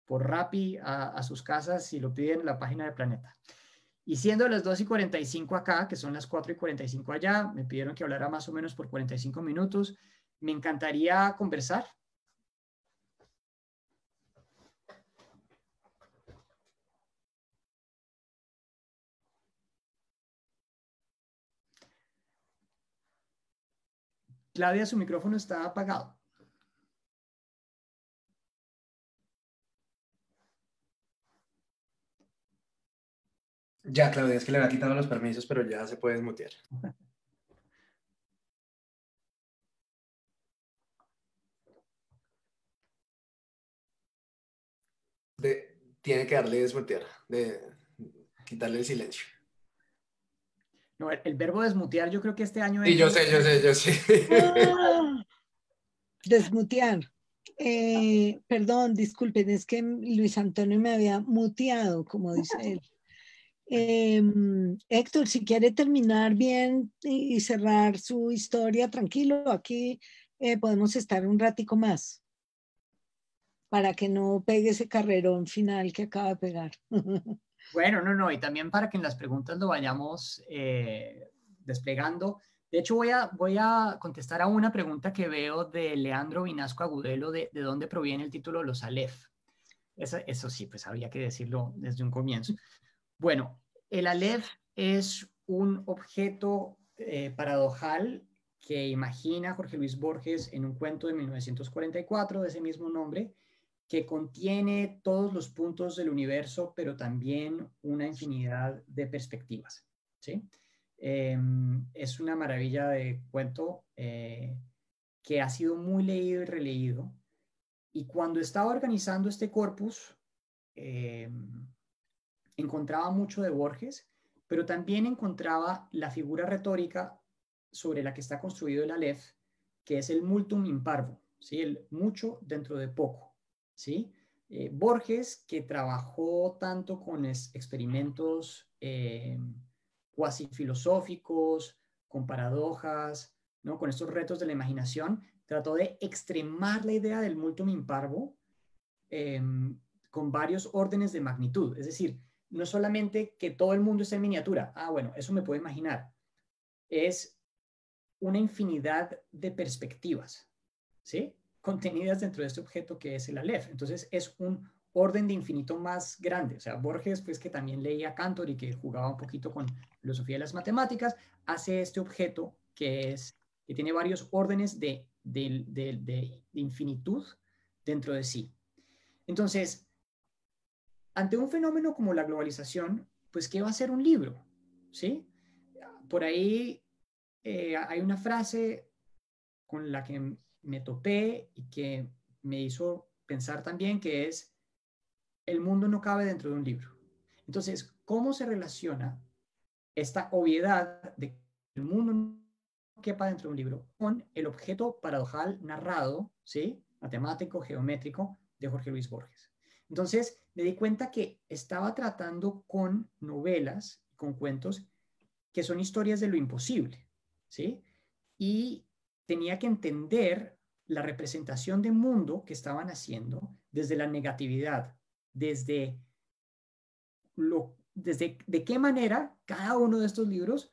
por Rappi a, a sus casas si lo piden en la página de Planeta. Y siendo las 2 y 45 acá, que son las 4 y 45 allá, me pidieron que hablara más o menos por 45 minutos. Me encantaría conversar, Claudia, su micrófono está apagado. Ya, Claudia, es que le había quitado los permisos, pero ya se puede desmutear. tiene que darle desmutear, de quitarle el silencio el, verbo desmutear yo creo que este año... y Sí, yo sé, yo sé, yo *laughs* sé. desmutear. Eh, perdón, disculpen, es que Luis Antonio me había muteado, como dice él. Em, Héctor, si quiere terminar bien y, cerrar su historia, tranquilo, aquí eh, podemos estar un ratico más para que no pegue ese carrerón final que acaba de pegar. *laughs* Bueno, no, no, y también para que en las preguntas lo vayamos eh, desplegando. De hecho, voy a, contestar a una pregunta que veo de Leandro Vinasco Agudelo, de, de dónde proviene el título Los Aleph. Eso, sí, pues había que decirlo desde un comienzo. Bueno, el Aleph es un objeto eh, paradojal que imagina Jorge Luis Borges en un cuento de 1944 de ese mismo nombre, que contiene todos los puntos del universo, pero también una infinidad de perspectivas. Em, es una maravilla de cuento eh, que ha sido muy leído y releído. Y cuando estaba organizando este corpus, em, encontraba mucho de Borges, pero también encontraba la figura retórica sobre la que está construido el Aleph, que es el multum imparvo, ¿sí? el mucho dentro de poco. ¿sí? Eh, Borges, que trabajó tanto con experimentos eh, cuasi filosóficos, con paradojas, ¿no? con estos retos de la imaginación, trató de extremar la idea del multum imparvo em, con varios órdenes de magnitud. Es decir, no solamente que todo el mundo esté en miniatura, ah, bueno, eso me puedo imaginar, es una infinidad de perspectivas, ¿sí? contenidas dentro de este objeto que es el Aleph. Entonces es un orden de infinito más grande. O sea, Borges, pues que también leía Cantor y que jugaba un poquito con filosofía de las matemáticas, hace este objeto que es que tiene varios órdenes de, de, infinitud dentro de sí. Entonces, ante un fenómeno como la globalización, pues ¿qué va a ser un libro? ¿Sí? Por ahí eh, hay una frase con la que me topé y que me hizo pensar también, que es el mundo no cabe dentro de un libro. Entonces, ¿cómo se relaciona esta obviedad de que el mundo no quepa dentro de un libro con el objeto paradojal narrado, ¿sí? matemático, geométrico, de Jorge Luis Borges? Entonces, me di cuenta que estaba tratando con novelas, con cuentos, que son historias de lo imposible, ¿sí? Y tenía que entender la representación de mundo que estaban haciendo desde la negatividad, desde lo, desde de qué manera cada uno de estos libros,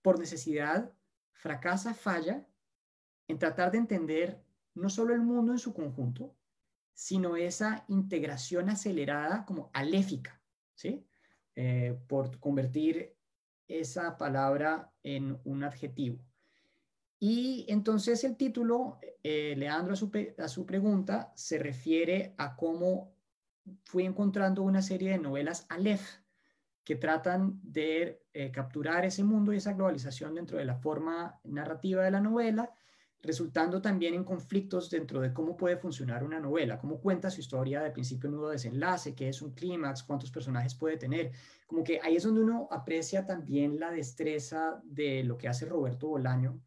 por necesidad, fracasa, falla en tratar de entender no solo el mundo en su conjunto, sino esa integración acelerada como aléfica, ¿sí? Eh, por convertir esa palabra en un adjetivo. Y entonces el título, eh, eh, Leandro, a su, pregunta, se refiere a cómo fui encontrando una serie de novelas Aleph que tratan de eh, capturar ese mundo y esa globalización dentro de la forma narrativa de la novela, resultando también en conflictos dentro de cómo puede funcionar una novela, cómo cuenta su historia de principio, nudo, desenlace, qué es un clímax, cuántos personajes puede tener. Como que ahí es donde uno aprecia también la destreza de lo que hace Roberto Bolaño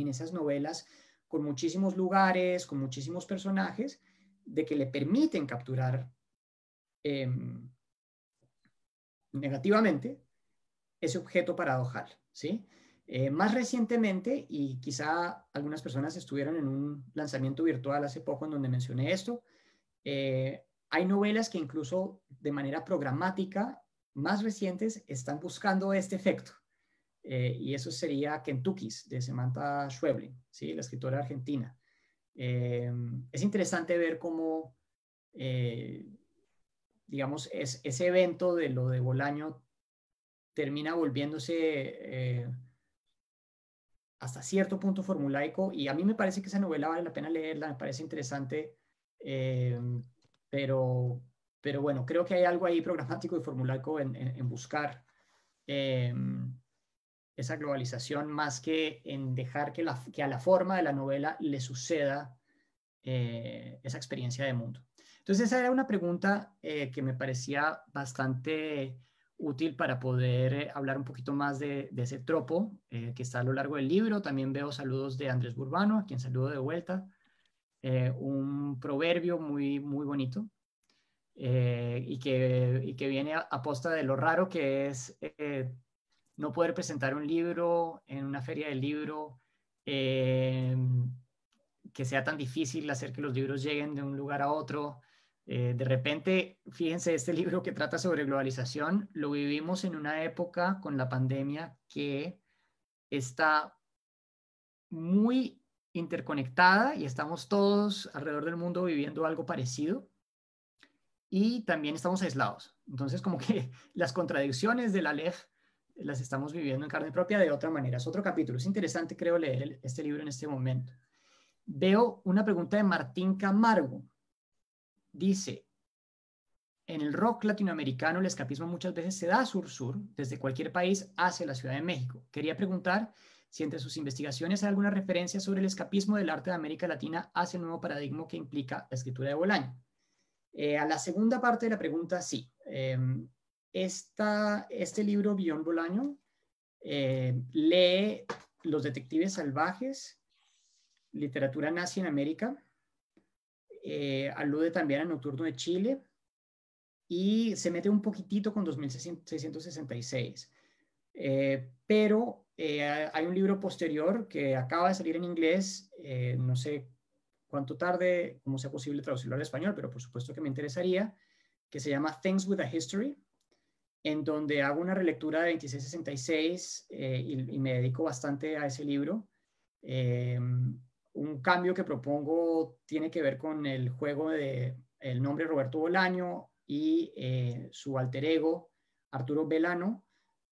en esas novelas con muchísimos lugares, con muchísimos personajes, de que le permiten capturar em, negativamente ese objeto paradojal, ¿sí? Eh, más recientemente, y quizá algunas personas estuvieron en un lanzamiento virtual hace poco en donde mencioné esto, eh, hay novelas que incluso de manera programática, más recientes, están buscando este efecto, eh, y eso sería Kentucky's de Samantha Schweblin, ¿sí? la escritora argentina. Eh, es interesante ver cómo, eh, digamos, es, ese evento de lo de Bolaño termina volviéndose hasta cierto punto formulaico y a mí me parece que esa novela vale la pena leerla, me parece interesante, pero, pero bueno, creo que hay algo ahí programático y formulaico en, buscar esa globalización más que en dejar que, la, que a la forma de la novela le suceda eh, esa experiencia de mundo. Entonces esa era una pregunta eh, que me parecía bastante útil para poder eh, hablar un poquito más de, ese tropo que está a lo largo del libro. También veo saludos de Andrés Burbano, a quien saludo de vuelta. un proverbio muy, muy bonito y que, y, que, viene a, a, posta de lo raro que es no poder presentar un libro en una feria del libro, eh, que sea tan difícil hacer que los libros lleguen de un lugar a otro. Eh, de repente, fíjense, este libro que trata sobre globalización, lo vivimos en una época con la pandemia que está muy interconectada y estamos todos alrededor del mundo viviendo algo parecido y también estamos aislados. Entonces, como que *laughs* las contradicciones de la ley las estamos viviendo en carne propia de otra manera. Es otro capítulo. Es interesante, creo, leer este libro en este momento. Veo una pregunta de Martín Camargo. Dice, en el rock latinoamericano el escapismo muchas veces se da sur-sur, desde cualquier país hacia la Ciudad de México. Quería preguntar si entre sus investigaciones hay alguna referencia sobre el escapismo del arte de América Latina hacia el nuevo paradigma que implica la escritura de Bolaño. Eh, a la segunda parte de la pregunta, sí. Em, este libro, Bion Bolaño, eh, lee Los Detectives Salvajes, Literatura Nazi en América, eh, alude también a Nocturno de Chile y se mete un poquitito con 2666. Eh, pero hay un libro posterior que acaba de salir en inglés, no sé cuánto tarde, cómo sea posible traducirlo al español, pero por supuesto que me interesaría, que se llama Things with a History, en donde hago una relectura de 2666 eh, y, me dedico bastante a ese libro. Eh, un cambio que propongo tiene que ver con el juego de el nombre Roberto Bolaño y eh, su alter ego Arturo Velano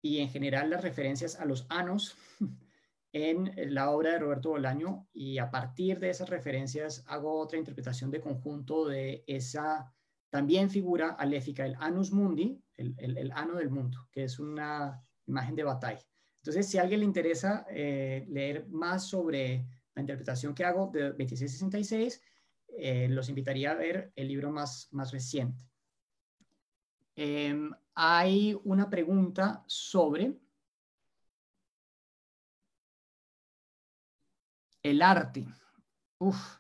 y en general las referencias a los anos *laughs* en la obra de Roberto Bolaño y a partir de esas referencias hago otra interpretación de conjunto de esa también figura aléfica, el Anus Mundi, el, ano del mundo, que es una imagen de batalla Entonces, si a alguien le interesa eh, leer más sobre la interpretación que hago de 2666, eh, los invitaría a ver el libro más, más reciente. Em, hay una pregunta sobre el arte. Uf,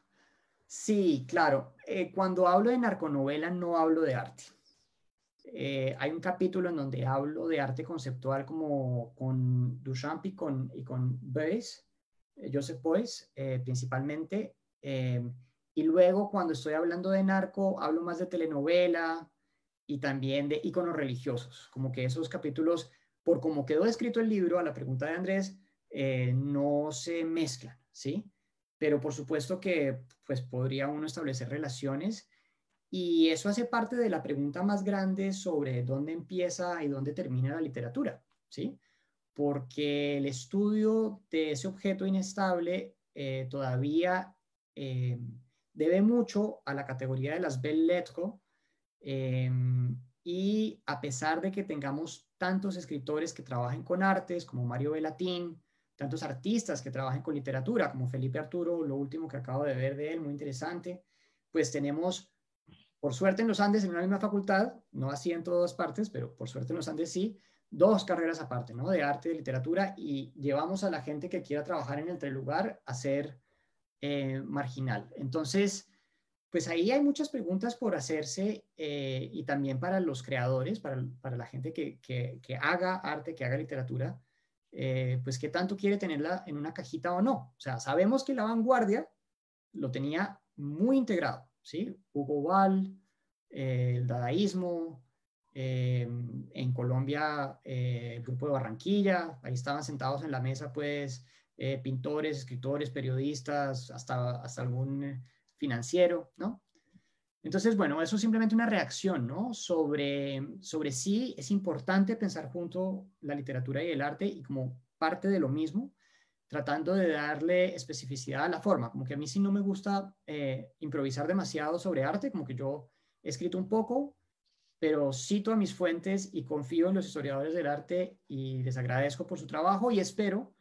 sí, claro. Eh, cuando hablo de narconovela no hablo de arte. Eh, hay un capítulo en donde hablo de arte conceptual como con Duchamp y con, y con Beuys, eh, Joseph Beuys eh, principalmente. y luego cuando estoy hablando de narco, hablo más de telenovela y también de íconos religiosos, como que esos capítulos, por como quedó escrito el libro, a la pregunta de Andrés, no se mezclan, ¿sí? Pero por supuesto que pues podría uno establecer relaciones y eso hace parte de la pregunta más grande sobre dónde empieza y dónde termina la literatura, ¿sí? Porque el estudio de ese objeto inestable eh, todavía eh, debe mucho a la categoría de las belles lettres eh, y a pesar de que tengamos tantos escritores que trabajen con artes como Mario Bellatín, tantos artistas que trabajen con literatura como Felipe Arturo, lo último que acabo de ver de él, muy interesante, pues tenemos por suerte en los Andes, en una misma facultad, no así en todas partes, pero por suerte en los Andes sí, dos carreras aparte, ¿no? De arte de literatura, y llevamos a la gente que quiera trabajar en el lugar a ser eh, marginal. Entonces, pues ahí hay muchas preguntas por hacerse eh, y también para los creadores, para, la gente que, que, haga arte, que haga literatura, eh, pues qué tanto quiere tenerla en una cajita o no. O sea, sabemos que la vanguardia lo tenía muy integrado. ¿sí? Hugo Wall, eh, el dadaísmo, eh, en Colombia eh, el grupo de Barranquilla, ahí estaban sentados en la mesa pues pintores, escritores, periodistas, hasta, algún financiero, ¿no? Entonces, bueno, eso es simplemente una reacción, ¿no? Sobre, sobre si es importante pensar junto la literatura y el arte y como parte de lo mismo, tratando de darle especificidad a la forma, como que a mí sí no me gusta eh, improvisar demasiado sobre arte, como que yo he escrito un poco, pero cito a mis fuentes y confío en los historiadores del arte y les agradezco por su trabajo y espero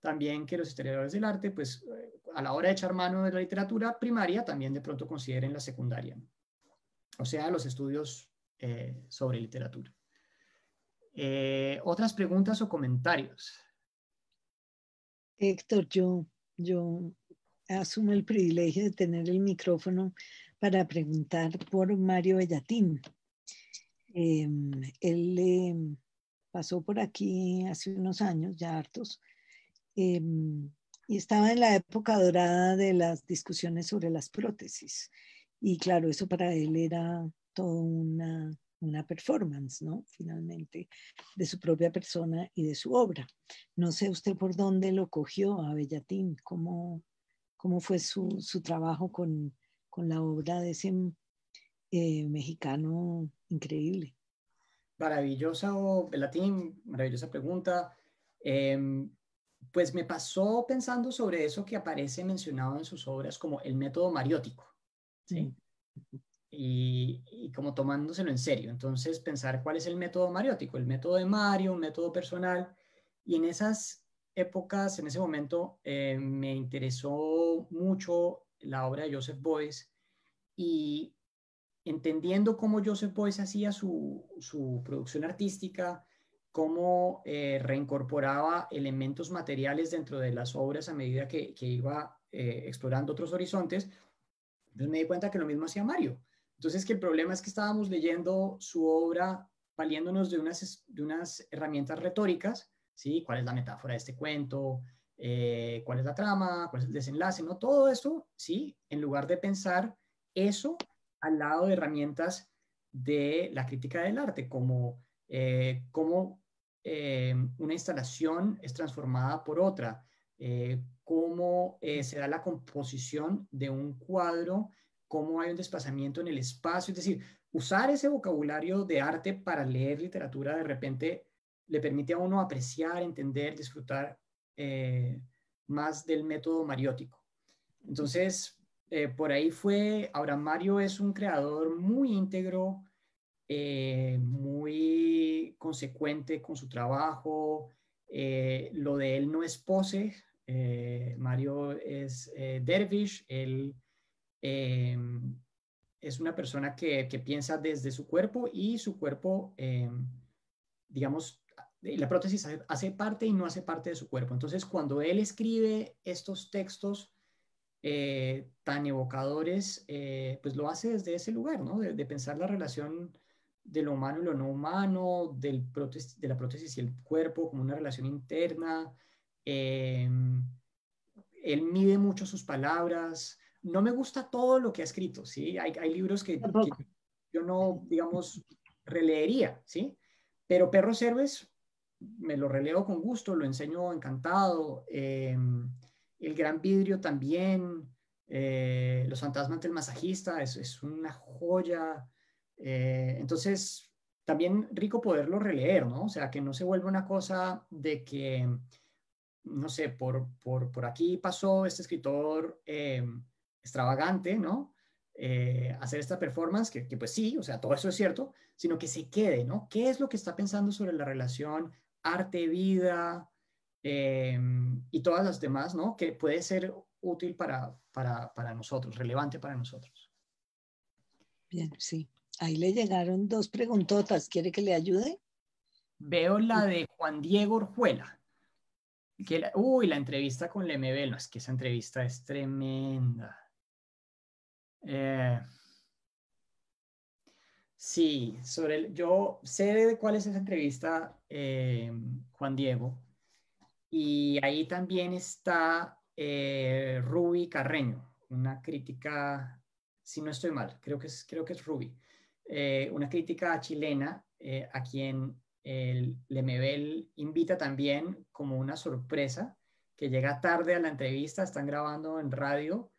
también que los historiadores del arte, pues eh, a la hora de echar mano de la literatura primaria, también de pronto consideren la secundaria, o sea, los estudios eh, sobre literatura. otras preguntas o comentarios. Héctor, yo, yo asumo el privilegio de tener el micrófono para preguntar por Mario Bellatín. Em, él em, pasó por aquí hace unos años, ya hartos, em, y estaba en la época dorada de las discusiones sobre las prótesis. Y claro, eso para él era toda una una performance, ¿no? Finalmente, de su propia persona y de su obra. No sé usted por dónde lo cogió a Bellatín, cómo, cómo fue su, su trabajo con, con, la obra de ese eh, mexicano increíble. Maravillosa, Bellatín, maravillosa pregunta. Em, pues me pasó pensando sobre eso que aparece mencionado en sus obras como el método mariótico, ¿sí? Mm y, como tomándoselo en serio. Entonces, pensar cuál es el método mariótico, el método de Mario, un método personal. Y en esas épocas, en ese momento, eh, me interesó mucho la obra de Joseph Boyce y entendiendo cómo Joseph Boyce hacía su, su producción artística, cómo eh, reincorporaba elementos materiales dentro de las obras a medida que, que iba eh, explorando otros horizontes, pues me di cuenta que lo mismo hacía Mario. Entonces, que el problema es que estábamos leyendo su obra valiéndonos de unas, de unas herramientas retóricas, ¿sí? ¿Cuál es la metáfora de este cuento? Eh, ¿Cuál es la trama? ¿Cuál es el desenlace? ¿No? Todo eso, ¿sí? En lugar de pensar eso al lado de herramientas de la crítica del arte, como eh, cómo eh, una instalación es transformada por otra, cómo se da la composición de un cuadro cómo hay un desplazamiento en el espacio. Es decir, usar ese vocabulario de arte para leer literatura de repente le permite a uno apreciar, entender, disfrutar eh, más del método mariótico. Entonces, eh, por ahí fue, ahora Mario es un creador muy íntegro, eh, muy consecuente con su trabajo, lo de él no es pose, Mario es dervish, él Em, es una persona que, piensa desde su cuerpo y su cuerpo, em, digamos, eh, la prótesis hace parte y no hace parte de su cuerpo. Entonces, cuando él escribe estos textos eh, tan evocadores, eh, pues lo hace desde ese lugar, ¿no? De, pensar la relación de lo humano y lo no humano, de la prótesis y el cuerpo como una relación interna. Em, él mide mucho sus palabras, no me gusta todo lo que ha escrito, ¿sí? Hay, libros que, yo no, digamos, releería, ¿sí? Pero Perro Cerves me lo releo con gusto, lo enseño encantado. Em, el Gran Vidrio también. Eh, los Fantasmas del Masajista es, es una joya. Eh, entonces, también rico poderlo releer, ¿no? O sea, que no se vuelva una cosa de que, no sé, por, por aquí pasó este escritor em, extravagante, ¿no? Eh, hacer esta performance, que, pues sí, o sea, todo eso es cierto, sino que se quede, ¿no? ¿Qué es lo que está pensando sobre la relación arte-vida em, y todas las demás, ¿no? Que puede ser útil para, nosotros, relevante para nosotros. Bien, sí. Ahí le llegaron dos preguntotas. ¿Quiere que le ayude? Veo la de Juan Diego Orjuela. Que uy, la entrevista con Lemebel. No, es que esa entrevista es tremenda. Eh, sí, sobre el, yo sé de cuál es esa entrevista, eh, Juan Diego, y ahí también está eh, Ruby Carreño, una crítica, si no estoy mal, creo que es, creo que es Ruby, eh, una crítica chilena a quien el Lemebel invita también como una sorpresa que llega tarde a la entrevista, están grabando en radio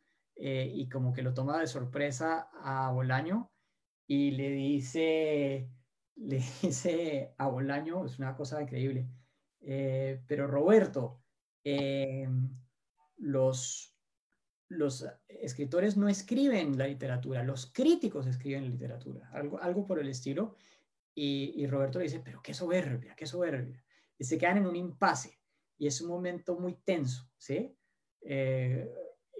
eh, y como que lo toma de sorpresa a Bolaño y le dice, *laughs* le dice a Bolaño, es una cosa increíble, eh, pero Roberto, eh, los, los escritores no escriben la literatura, los críticos escriben la literatura, algo, algo por el estilo, y, Roberto le dice, pero qué soberbia, qué soberbia, y se quedan en un impasse, y es un momento muy tenso, ¿sí?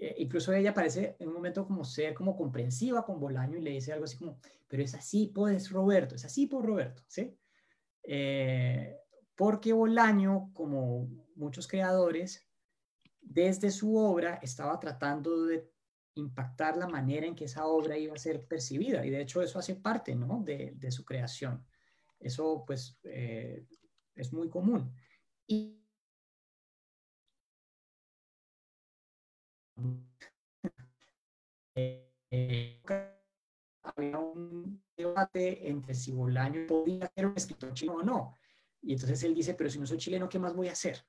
Eh, incluso ella parece en un momento como ser como comprensiva con Bolaño y le dice algo así como, pero es así, pues Roberto, es así por pues, Roberto, ¿sí? Eh, porque Bolaño, como muchos creadores, desde su obra estaba tratando de impactar la manera en que esa obra iba a ser percibida y de hecho eso hace parte ¿no? de, su creación. Eso pues eh, es muy común. Y, había un debate entre si Bolaño podía ser un escritor chino o no. Y entonces él dice, pero si no soy chileno, ¿qué más voy a hacer?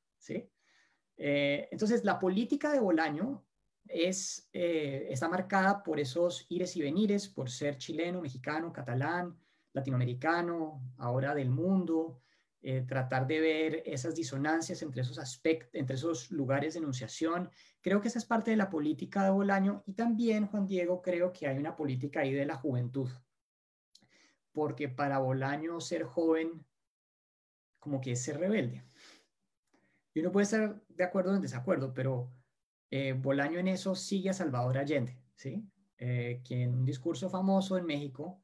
Eh, entonces, la política de Bolaño es, eh, está marcada por esos ires y venires, por ser chileno, mexicano, catalán, latinoamericano, ahora del mundo, eh, tratar de ver esas disonancias entre esos aspectos, entre esos lugares de enunciación. Creo que esa es parte de la política de Bolaño y también, Juan Diego, creo que hay una política ahí de la juventud, porque para Bolaño ser joven como que es ser rebelde. Y uno puede estar de acuerdo o en desacuerdo, pero eh, Bolaño en eso sigue a Salvador Allende, ¿sí? Eh, que en un discurso famoso en México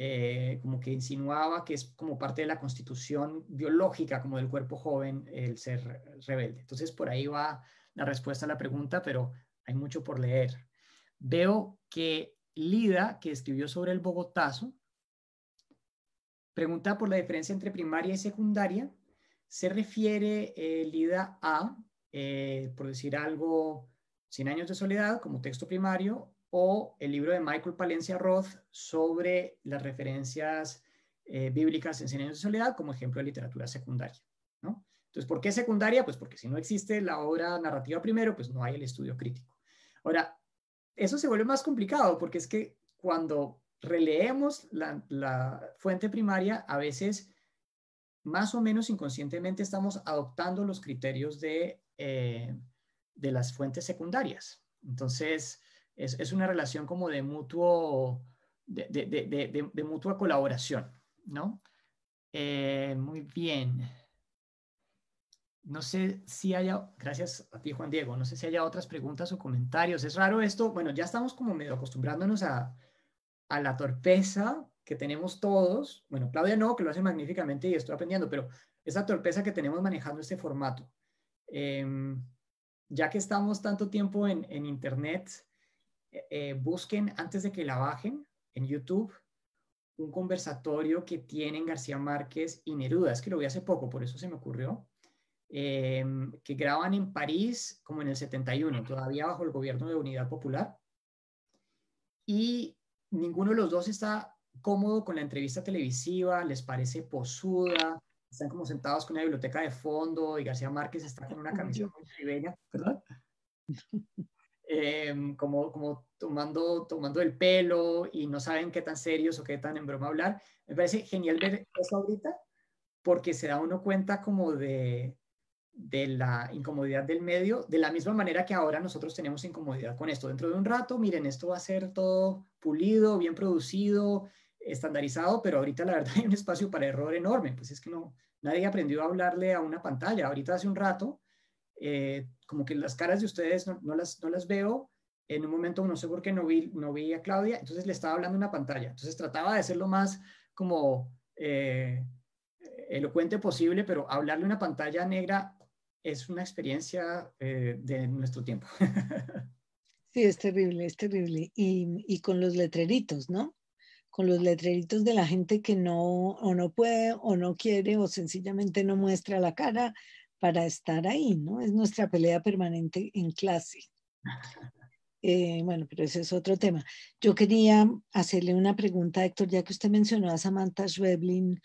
eh, como que insinuaba que es como parte de la constitución biológica como del cuerpo joven el ser rebelde. Entonces por ahí va la respuesta a la pregunta, pero hay mucho por leer. Veo que Lida, que escribió sobre el Bogotazo, pregunta por la diferencia entre primaria y secundaria. Se refiere eh, Lida a, eh, por decir algo, 100 años de soledad como texto primario o el libro de Michael Palencia Roth sobre las referencias eh, bíblicas en Silencio de Soledad como ejemplo de literatura secundaria. ¿no? Entonces, ¿por qué secundaria? Pues porque si no existe la obra narrativa primero, pues no hay el estudio crítico. Ahora, eso se vuelve más complicado porque es que cuando releemos la, fuente primaria, a veces más o menos inconscientemente estamos adoptando los criterios de, eh, de las fuentes secundarias. Entonces, es, una relación como de mutuo, de, mutua colaboración, ¿no? Eh, muy bien. No sé si haya, gracias a ti Juan Diego, no sé si haya otras preguntas o comentarios. Es raro esto, bueno, ya estamos como medio acostumbrándonos a, la torpeza que tenemos todos. Bueno, Claudia no, que lo hace magníficamente y estoy aprendiendo, pero esa torpeza que tenemos manejando este formato. Em, ya que estamos tanto tiempo en, en Internet, eh, eh, busquen antes de que la bajen en YouTube un conversatorio que tienen García Márquez y Neruda, es que lo vi hace poco, por eso se me ocurrió, em, que graban en París como en el 71, todavía bajo el gobierno de Unidad Popular. Y ninguno de los dos está cómodo con la entrevista televisiva, les parece posuda, están como sentados con una biblioteca de fondo y García Márquez está con una camisa muy ¿verdad? Em, como, como tomando, tomando el pelo y no saben qué tan serios o qué tan en broma hablar. Me parece genial ver eso ahorita porque se da uno cuenta como de, de la incomodidad del medio, de la misma manera que ahora nosotros tenemos incomodidad con esto. Dentro de un rato, miren, esto va a ser todo pulido, bien producido, estandarizado, pero ahorita la verdad *laughs* hay un espacio para error enorme, pues es que no, nadie aprendió a hablarle a una pantalla. Ahorita hace un rato eh, como que las caras de ustedes no, las, no las veo. En un momento no sé por qué no vi, no vi a Claudia, entonces le estaba hablando en una pantalla. Entonces trataba de hacerlo más como eh, elocuente posible, pero hablarle una pantalla negra es una experiencia eh, de nuestro tiempo. *laughs* sí, es terrible, es terrible. Y, y, con los letreritos, ¿no? Con los letreritos de la gente que no o no puede o no quiere o sencillamente no muestra la cara para estar ahí, ¿no? Es nuestra pelea permanente en clase. Eh, bueno, pero ese es otro tema. Yo quería hacerle una pregunta, Héctor, ya que usted mencionó a Samantha Schweblin,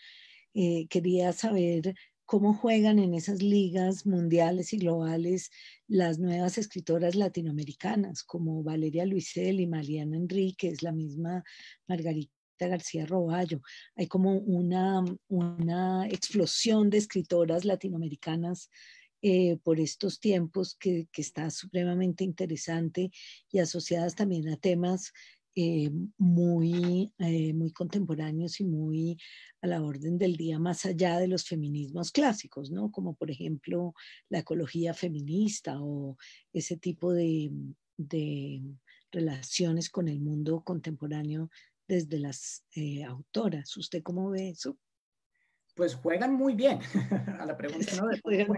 eh, quería saber cómo juegan en esas ligas mundiales y globales las nuevas escritoras latinoamericanas, como Valeria Luisel y Mariana Enríquez, la misma Margarita García Roballo. Hay como una, una explosión de escritoras latinoamericanas eh, por estos tiempos que, que, está supremamente interesante y asociadas también a temas eh, muy, eh, muy contemporáneos y muy a la orden del día, más allá de los feminismos clásicos, ¿no? Como por ejemplo la ecología feminista o ese tipo de, de relaciones con el mundo contemporáneo desde las eh, autoras. ¿Usted cómo ve eso? Pues juegan muy bien. *laughs* A la pregunta *laughs* juegan,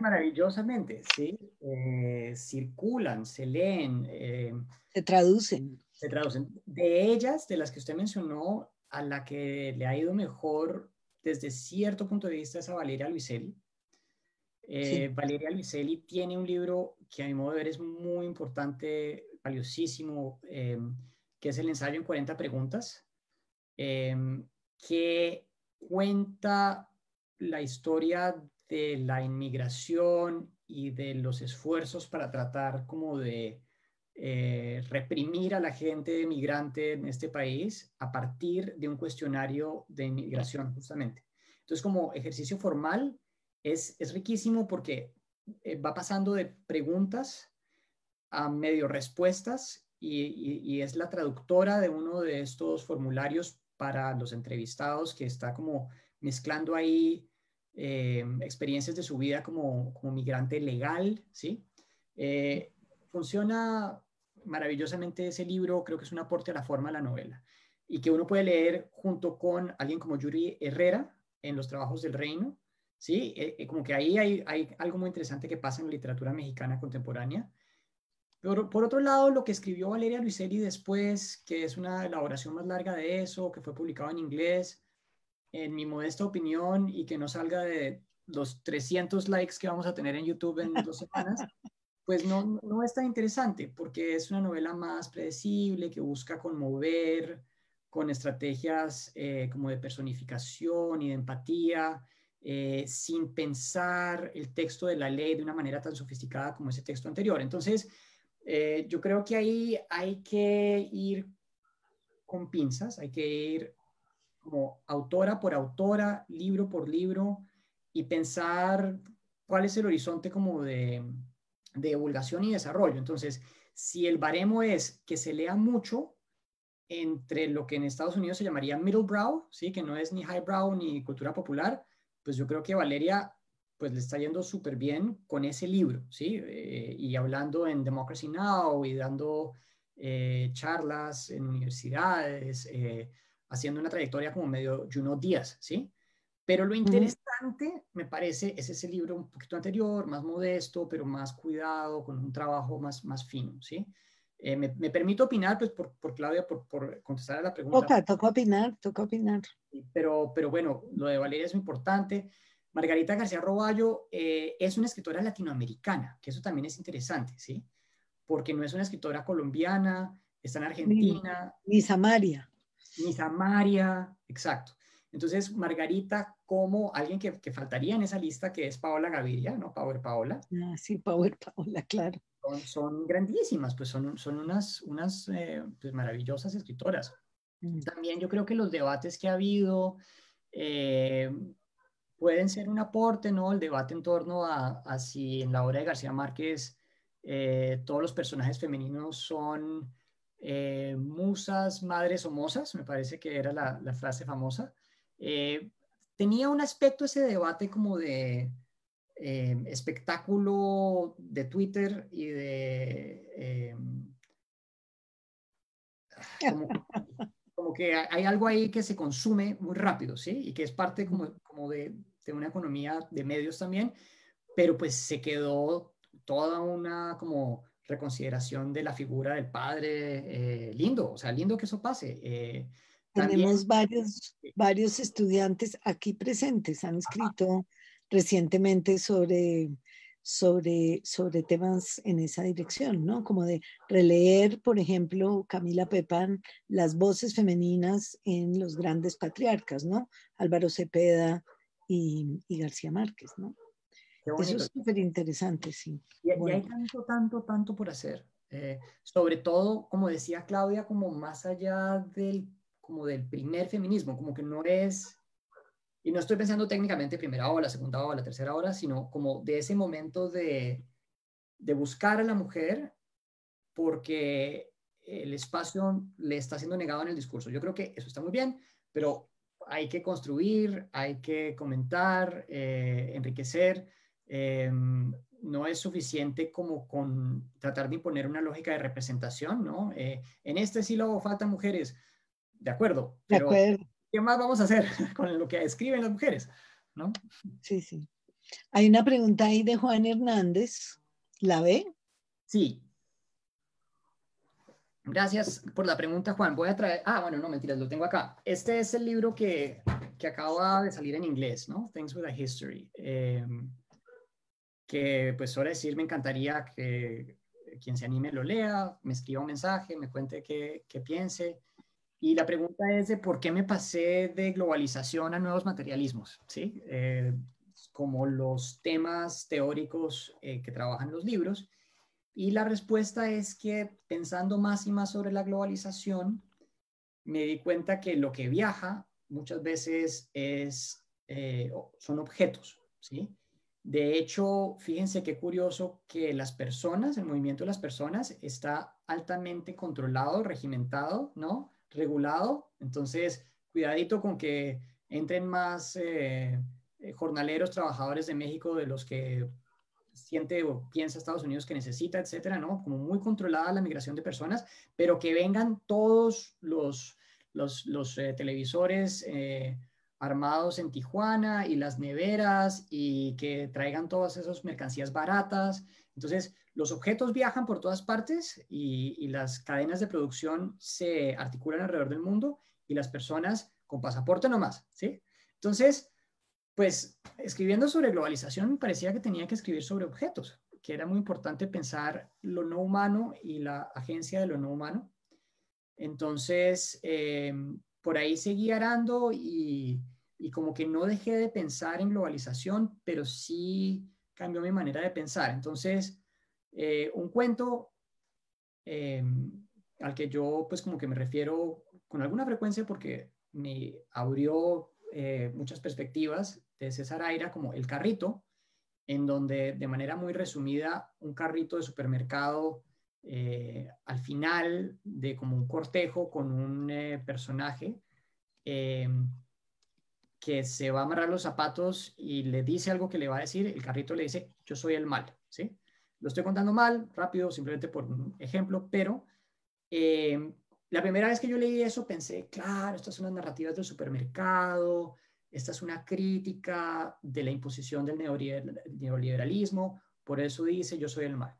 *laughs* maravillosamente, sí. Eh, circulan, se leen. Eh, se traducen. Se traducen. De ellas, de las que usted mencionó, a la que le ha ido mejor desde cierto punto de vista es a Valeria Luiselli. Valeria Luiselli tiene un libro que a mi modo de ver es muy importante, valiosísimo, que es el ensayo en 40 preguntas, em, que cuenta la historia de la inmigración y de los esfuerzos para tratar como de eh, reprimir a la gente migrante en este país a partir de un cuestionario de inmigración justamente. Entonces como ejercicio formal es, riquísimo porque eh, va pasando de preguntas a medio respuestas y, es la traductora de uno de estos formularios para los entrevistados que está como mezclando ahí eh, experiencias de su vida como, migrante legal, ¿sí? Eh, funciona maravillosamente ese libro, creo que es un aporte a la forma de la novela y que uno puede leer junto con alguien como Yuri Herrera en Los Trabajos del Reino, ¿sí? Eh, como que ahí hay algo muy interesante que pasa en la literatura mexicana contemporánea por otro lado, lo que escribió Valeria Luiselli después, que es una elaboración más larga de eso, que fue publicado en inglés, en mi modesta opinión, y que no salga de los 300 likes que vamos a tener en YouTube en dos semanas, *laughs* pues no, no es tan interesante, porque es una novela más predecible, que busca conmover, con estrategias eh, como de personificación y de empatía, eh, sin pensar el texto de la ley de una manera tan sofisticada como ese texto anterior. Entonces, eh, yo creo que ahí hay que ir con pinzas, hay que ir como autora por autora, libro por libro, y pensar cuál es el horizonte como de, divulgación y desarrollo. Entonces, si el baremo es que se lea mucho entre lo que en Estados Unidos se llamaría middle brow, ¿sí? que no es ni high brow ni cultura popular, pues yo creo que Valeria pues le está yendo súper bien con ese libro, ¿sí? Eh, y hablando en Democracy Now! y dando eh, charlas en universidades, eh, haciendo una trayectoria como medio Juno Díaz, ¿sí? Pero lo interesante, me parece, es ese libro un poquito anterior, más modesto, pero más cuidado, con un trabajo más, más fino, ¿sí? me, permito opinar, pues, por, Claudia, por, contestar a la pregunta. Toca, toca opinar, toca opinar. Pero, pero bueno, lo de Valeria es muy importante. Margarita García Roballo eh, es una escritora latinoamericana, que eso también es interesante, ¿sí? Porque no es una escritora colombiana, está en Argentina. Ni, Samaria. Ni Samaria, exacto. Entonces, Margarita, como alguien que, faltaría en esa lista, que es Paola Gaviria, ¿no? Power Paola. Ah, sí, Power Paola, claro. Son, grandísimas, pues son, son unas, unas eh, pues maravillosas escritoras. Mm. También yo creo que los debates que ha habido, eh, pueden ser un aporte, ¿no? El debate en torno a, si en la obra de García Márquez eh, todos los personajes femeninos son eh, musas, madres o mozas, me parece que era la, frase famosa. Eh, tenía un aspecto ese debate como de espectáculo de Twitter y de... Como, como, que hay algo ahí que se consume muy rápido, ¿sí? Y que es parte como de, de una economía de medios también, pero pues se quedó toda una como reconsideración de la figura del padre eh, lindo, o sea, lindo que eso pase. Eh, Tenemos varios, varios estudiantes aquí presentes, han escrito recientemente sobre, sobre, sobre temas en esa dirección, ¿no? Como de releer, por ejemplo, Camila Pepán, las voces femeninas en los grandes patriarcas, ¿no? Álvaro Cepeda, y, García Márquez, ¿no? Eso es súper interesante, sí. Y, hay tanto, tanto, tanto por hacer. Eh, sobre todo, como decía Claudia, como más allá del, como del primer feminismo, como que no es, y no estoy pensando técnicamente primera ola, segunda ola, tercera ola, sino como de ese momento de, de buscar a la mujer porque el espacio le está siendo negado en el discurso. Yo creo que eso está muy bien, pero hay que construir, hay que comentar, eh, enriquecer. Eh, no es suficiente como con tratar de imponer una lógica de representación, ¿no? Eh, en este sí luego faltan mujeres, de acuerdo, pero ¿qué más vamos a hacer *laughs* con lo que escriben las mujeres? ¿No? Sí, sí. Hay una pregunta ahí de Juan Hernández, ¿la ve? Sí, Gracias por la pregunta, Juan. Voy a traer. Ah, bueno, no mentiras, lo tengo acá. Este es el libro que, que acaba de salir en inglés, ¿no? Things with a History. Em, que, pues, ahora decir, me encantaría que quien se anime lo lea, me escriba un mensaje, me cuente qué, qué piense. Y la pregunta es de por qué me pasé de globalización a nuevos materialismos, ¿sí? Eh, como los temas teóricos eh, que trabajan los libros y la respuesta es que pensando más y más sobre la globalización, me di cuenta que lo que viaja muchas veces es, eh, son objetos, ¿sí? De hecho, fíjense qué curioso que las personas, el movimiento de las personas está altamente controlado, regimentado, ¿no? Regulado. Entonces, cuidadito con que entren más eh, eh, jornaleros, trabajadores de México de los que siente o piensa Estados Unidos que necesita, etcétera, ¿no? Como muy controlada la migración de personas, pero que vengan todos los, los, los eh, televisores eh, armados en Tijuana y las neveras y que traigan todas esas mercancías baratas. Entonces, los objetos viajan por todas partes y, y las cadenas de producción se articulan alrededor del mundo y las personas con pasaporte nomás, ¿sí? Entonces, pues escribiendo sobre globalización parecía que tenía que escribir sobre objetos, que era muy importante pensar lo no humano y la agencia de lo no humano. Entonces, eh, por ahí seguí arando y, como que no dejé de pensar en globalización, pero sí cambió mi manera de pensar. Entonces, eh, un cuento eh, al que yo pues como que me refiero con alguna frecuencia porque me abrió eh, muchas perspectivas de César Aira como El Carrito, en donde de manera muy resumida un carrito de supermercado eh, al final de como un cortejo con un eh, personaje em, que se va a amarrar los zapatos y le dice algo que le va a decir, el carrito le dice, yo soy el mal, ¿sí? Lo estoy contando mal, rápido, simplemente por un ejemplo, pero em, la primera vez que yo leí eso pensé, claro, estas son las narrativas del supermercado, esta es una crítica de la imposición del neoliberalismo, por eso dice yo soy el mal.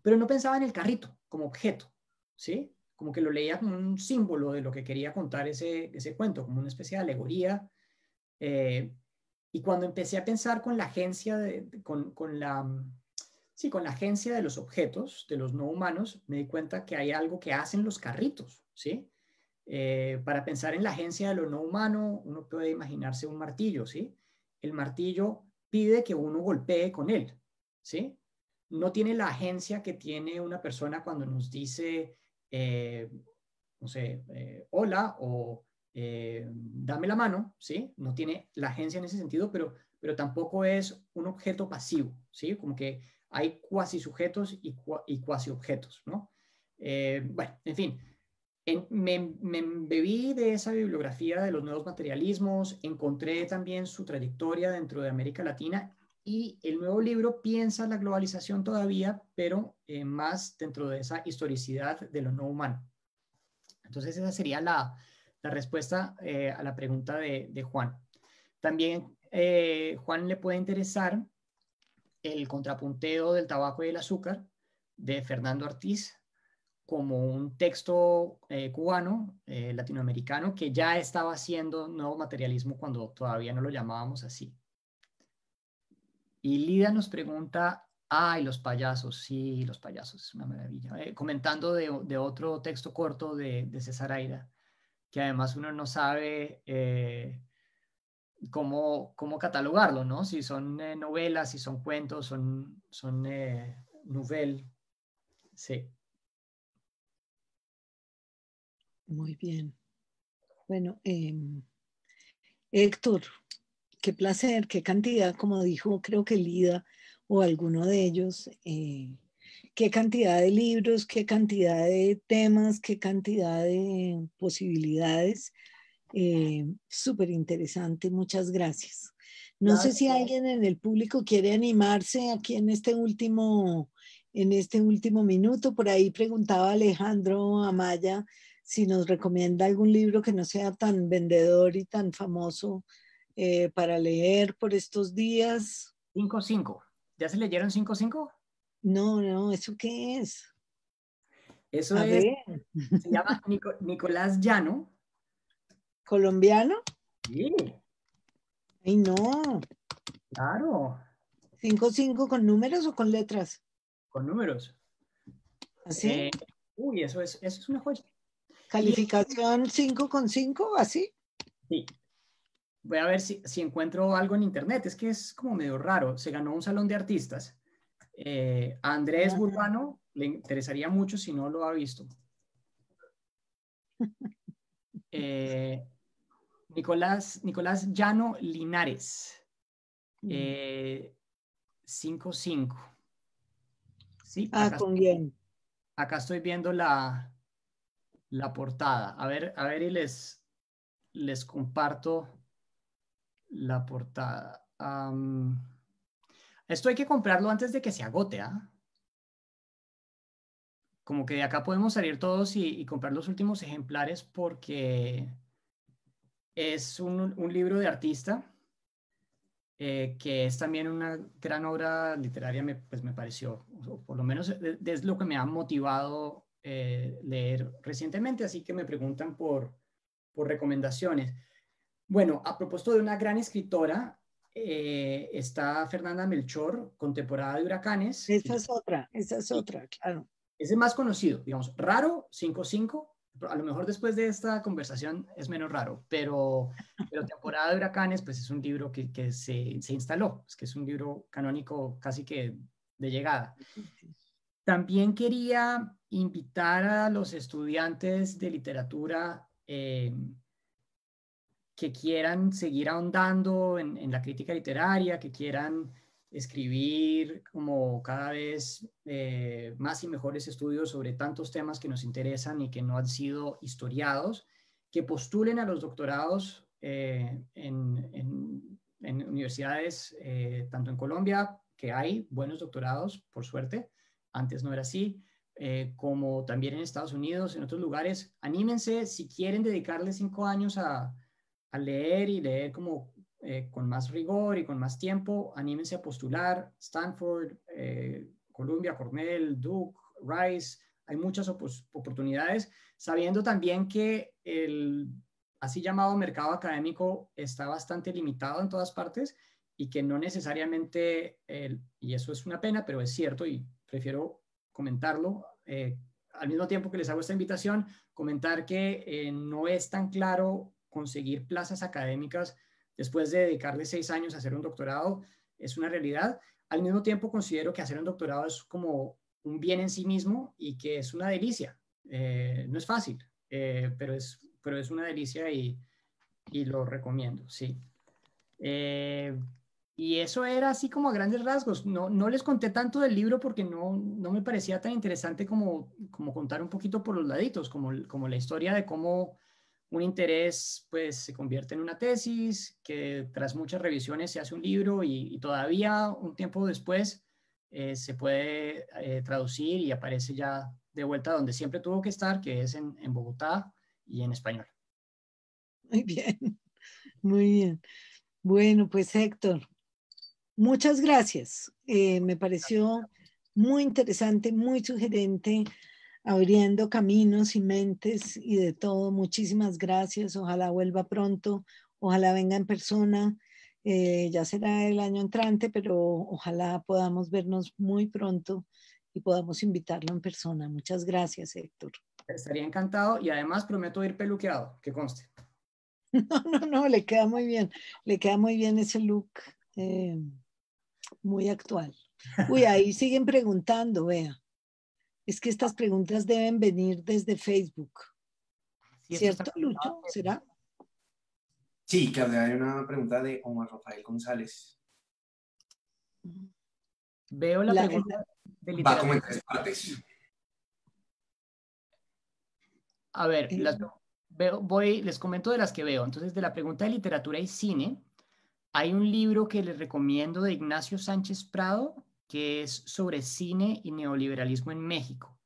Pero no pensaba en el carrito como objeto, ¿sí? Como que lo leía como un símbolo de lo que quería contar ese, cuento, como una especie de alegoría. Eh, y cuando empecé a pensar con la agencia, con la con la agencia de los objetos, de los no humanos, me di cuenta que hay algo que hacen los carritos, ¿sí? Eh, para pensar en la agencia de lo no humano, uno puede imaginarse un martillo, ¿sí? El martillo pide que uno golpee con él, ¿sí? No tiene la agencia que tiene una persona cuando nos dice, eh, no sé, eh, hola o dame la mano, ¿sí? No tiene la agencia en ese sentido, pero, pero tampoco es un objeto pasivo, ¿sí? Como que hay cuasi sujetos y, cuasi objetos, ¿no? Eh, bueno, en fin, me, me bebí de esa bibliografía de los nuevos materialismos, encontré también su trayectoria dentro de América Latina y el nuevo libro piensa la globalización todavía, pero eh, más dentro de esa historicidad de lo no humano. Entonces esa sería la, respuesta eh, a la pregunta de, Juan. También Juan le puede interesar el contrapunteo del tabaco y el azúcar de Fernando Ortiz como un texto eh, cubano, eh, latinoamericano, que ya estaba haciendo nuevo materialismo cuando todavía no lo llamábamos así. Y Lida nos pregunta, ay, los payasos, sí, los payasos, es una maravilla. Eh, comentando de, otro texto corto de, de César Aira, que además uno no sabe cómo, cómo catalogarlo, ¿no? Si son eh, novelas, si son cuentos, son, son eh, novel. Sí. Muy bien. Bueno, em, Héctor, qué placer, qué cantidad, como dijo creo que Lida o alguno de ellos, eh, qué cantidad de libros, qué cantidad de temas, qué cantidad de posibilidades eh, Súper interesante, muchas gracias. No sé si alguien en el público quiere animarse aquí en este último, en este último minuto. Por ahí preguntaba Alejandro Amaya si nos recomienda algún libro que no sea tan vendedor y tan famoso eh, para leer por estos días. 5-5. ¿Ya se leyeron 5-5? No, no, ¿eso qué es? Eso es, se llama Nicolás Llano, colombiano. Sí. Ay, no. Claro. ¿Cinco, cinco con números o con letras? Con números. ¿Así? ¿Ah, eh, uy, eso es, una joya. ¿Calificación 5 con 5 así? Sí. Voy a ver si, encuentro algo en internet. Es que es como medio raro. Se ganó un salón de artistas. Eh, a Andrés ah. Burbano Urbano le interesaría mucho si no lo ha visto. *laughs* Eh, Nicolás, Nicolás Llano Linares. 5-5. Mm. Eh, sí, ah, acá, estoy, acá estoy viendo la, la portada. A ver, a ver y les, comparto la portada. esto hay que comprarlo antes de que se agote, ¿ah? Como que de acá podemos salir todos y comprar los últimos ejemplares porque es un, libro de artista eh, que es también una gran obra literaria, me, pues me pareció, por lo menos eh, es lo que me ha motivado eh, leer recientemente, así que me preguntan por, por recomendaciones. Bueno, a propósito de una gran escritora, está Fernanda Melchor, contemporada de Huracanes. Esa es otra, esa es otra, claro. Es el más conocido, digamos, Raro 55 a lo mejor después de esta conversación es menos raro, pero, pero Temporada de Huracanes, pues es un libro que, se, instaló, es que es un libro canónico casi que de llegada. También quería invitar a los estudiantes de literatura eh, que quieran seguir ahondando en, la crítica literaria, que quieran escribir como cada vez eh, más y mejores estudios sobre tantos temas que nos interesan y que no han sido historiados, que postulen a los doctorados eh, en, universidades, eh, tanto en Colombia, que hay buenos doctorados, por suerte, antes no era así, como también en Estados Unidos, en otros lugares. Anímense si quieren dedicarle cinco años a, a leer y leer como eh, con más rigor y con más tiempo, anímense a postular. Stanford, eh, Columbia, Cornell, Duke, Rice, hay muchas oportunidades, sabiendo también que el así llamado mercado académico está bastante limitado en todas partes y que no necesariamente, y eso es una pena, pero es cierto y prefiero comentarlo, eh, al mismo tiempo que les hago esta invitación, comentar que no es tan claro conseguir plazas académicas después de dedicarle seis años a hacer un doctorado, es una realidad. Al mismo tiempo, considero que hacer un doctorado es como un bien en sí mismo y que es una delicia. Eh, no es fácil, eh, pero, es, pero es una delicia y, lo recomiendo, sí. Eh, y eso era así como a grandes rasgos. No, no les conté tanto del libro porque no, no me parecía tan interesante como, como contar un poquito por los laditos, como, como la historia de cómo un interés pues se convierte en una tesis, que tras muchas revisiones se hace un libro y, todavía un tiempo después eh, se puede eh, traducir y aparece ya de vuelta donde siempre tuvo que estar, que es en, Bogotá y en español. Muy bien, *laughs* muy bien. Bueno, pues Héctor, muchas gracias. Eh, me pareció muy interesante, muy sugerente abriendo caminos y mentes y de todo. Muchísimas gracias. Ojalá vuelva pronto, ojalá venga en persona. Eh, ya será el año entrante, pero ojalá podamos vernos muy pronto y podamos invitarlo en persona. Muchas gracias, Héctor. Estaría encantado y además prometo ir peluqueado, que conste. *laughs* No, no, no, le queda muy bien, le queda muy bien ese look eh, muy actual. Uy, ahí siguen preguntando, vea. Es que estas preguntas deben venir desde Facebook. Ah, ¿Cierto, Lucho? ¿Será? Sí, que hay una pregunta de Omar Rafael González. Veo la, pregunta de literatura. Va como en tres partes. A ver, eh. voy, les comento de las que veo. Entonces, de la pregunta de literatura y cine, hay un libro que les recomiendo de Ignacio Sánchez Prado que es sobre cine y neoliberalismo en México.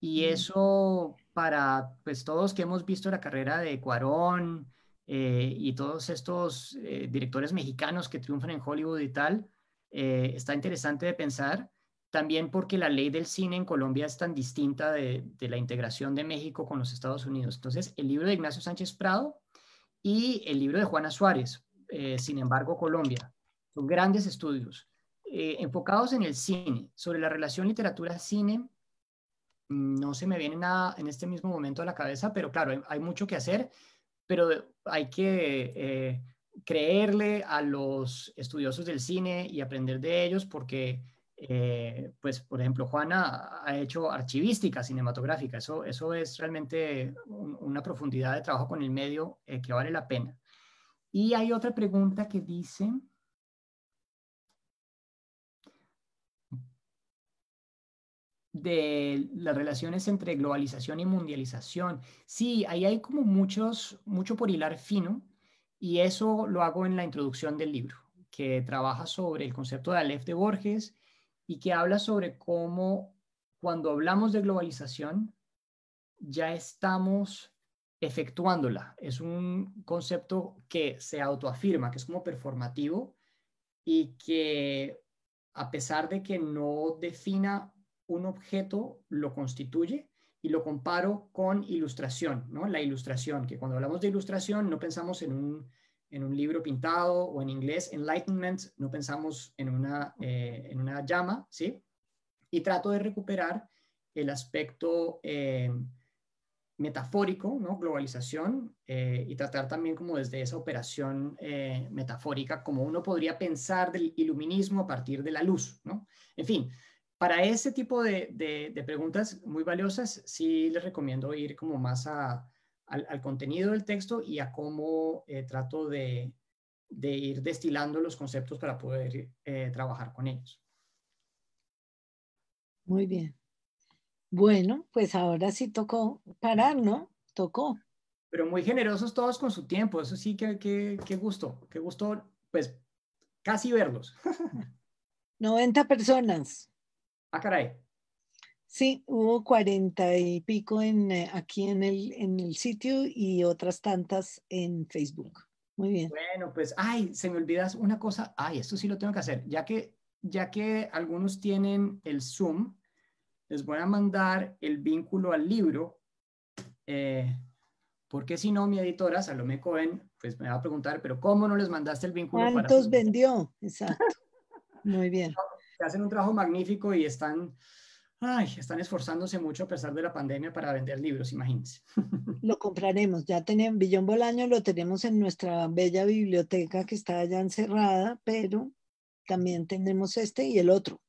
Y mm. eso para pues, todos que hemos visto la carrera de Cuarón eh, y todos estos eh, directores mexicanos que triunfan en Hollywood y tal, eh, está interesante de pensar. También porque la ley del cine en Colombia es tan distinta de, de la integración de México con los Estados Unidos. Entonces, el libro de Ignacio Sánchez Prado y el libro de Juana Suárez, Sin embargo, Colombia, son grandes estudios eh, enfocados en el cine, sobre la relación literatura-cine, no se me viene nada en este mismo momento a la cabeza, pero claro, hay, mucho que hacer, pero hay que eh, creerle a los estudiosos del cine y aprender de ellos porque, eh, pues, por ejemplo, Juana ha hecho archivística cinematográfica, eso, eso es realmente una profundidad de trabajo con el medio que vale la pena. Y hay otra pregunta que dice... de las relaciones entre globalización y mundialización. Sí, ahí hay como muchos, mucho por hilar fino y eso lo hago en la introducción del libro, que trabaja sobre el concepto de Aleph de Borges y que habla sobre cómo cuando hablamos de globalización ya estamos efectuándola. Es un concepto que se autoafirma, que es como performativo y que a pesar de que no defina un objeto lo constituye y lo comparo con ilustración, ¿no? La ilustración, que cuando hablamos de ilustración no pensamos en un, libro pintado o en inglés, enlightenment, no pensamos en una, eh, en una llama, ¿sí? Y trato de recuperar el aspecto eh, metafórico, ¿no? Globalización, eh, y tratar también como desde esa operación metafórica, como uno podría pensar del iluminismo a partir de la luz, ¿no? En fin, para ese tipo de, preguntas muy valiosas, sí les recomiendo ir como más al, contenido del texto y a cómo eh, trato de, ir destilando los conceptos para poder eh, trabajar con ellos. Muy bien. Bueno, pues ahora sí tocó parar, ¿no? Tocó. Pero muy generosos todos con su tiempo, eso sí, que, que, gusto, qué gusto, pues casi verlos. 90 *laughs* personas. Ah, caray. Sí, hubo cuarenta y pico en, eh, aquí en el, en el sitio y otras tantas en Facebook. Muy bien. Bueno, pues, ay, se me olvidas una cosa. Ay, esto sí lo tengo que hacer. Ya que, ya que algunos tienen el Zoom, les voy a mandar el vínculo al libro. Eh, porque si no, mi editora, Salome Cohen, pues me va a preguntar, pero ¿cómo no les mandaste el vínculo? ¿Cuántos vendió? Exacto. *laughs* Muy bien hacen un trabajo magnífico y están, ay, están esforzándose mucho a pesar de la pandemia para vender libros, imagínense. *laughs* Lo compraremos, ya tenemos, Billón Bolaño lo tenemos en nuestra bella biblioteca que está allá encerrada, pero también tenemos este y el otro.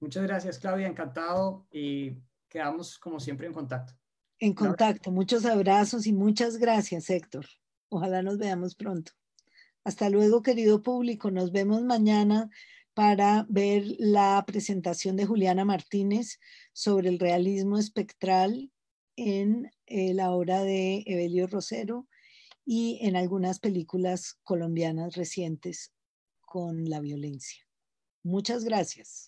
Muchas gracias, Claudia, encantado y quedamos como siempre en contacto. En contacto, muchos abrazos y muchas gracias, Héctor. Ojalá nos veamos pronto. Hasta luego, querido público. Nos vemos mañana para ver la presentación de Juliana Martínez sobre el realismo espectral en eh, la obra de Evelio Rosero y en algunas películas colombianas recientes con la violencia. Muchas gracias.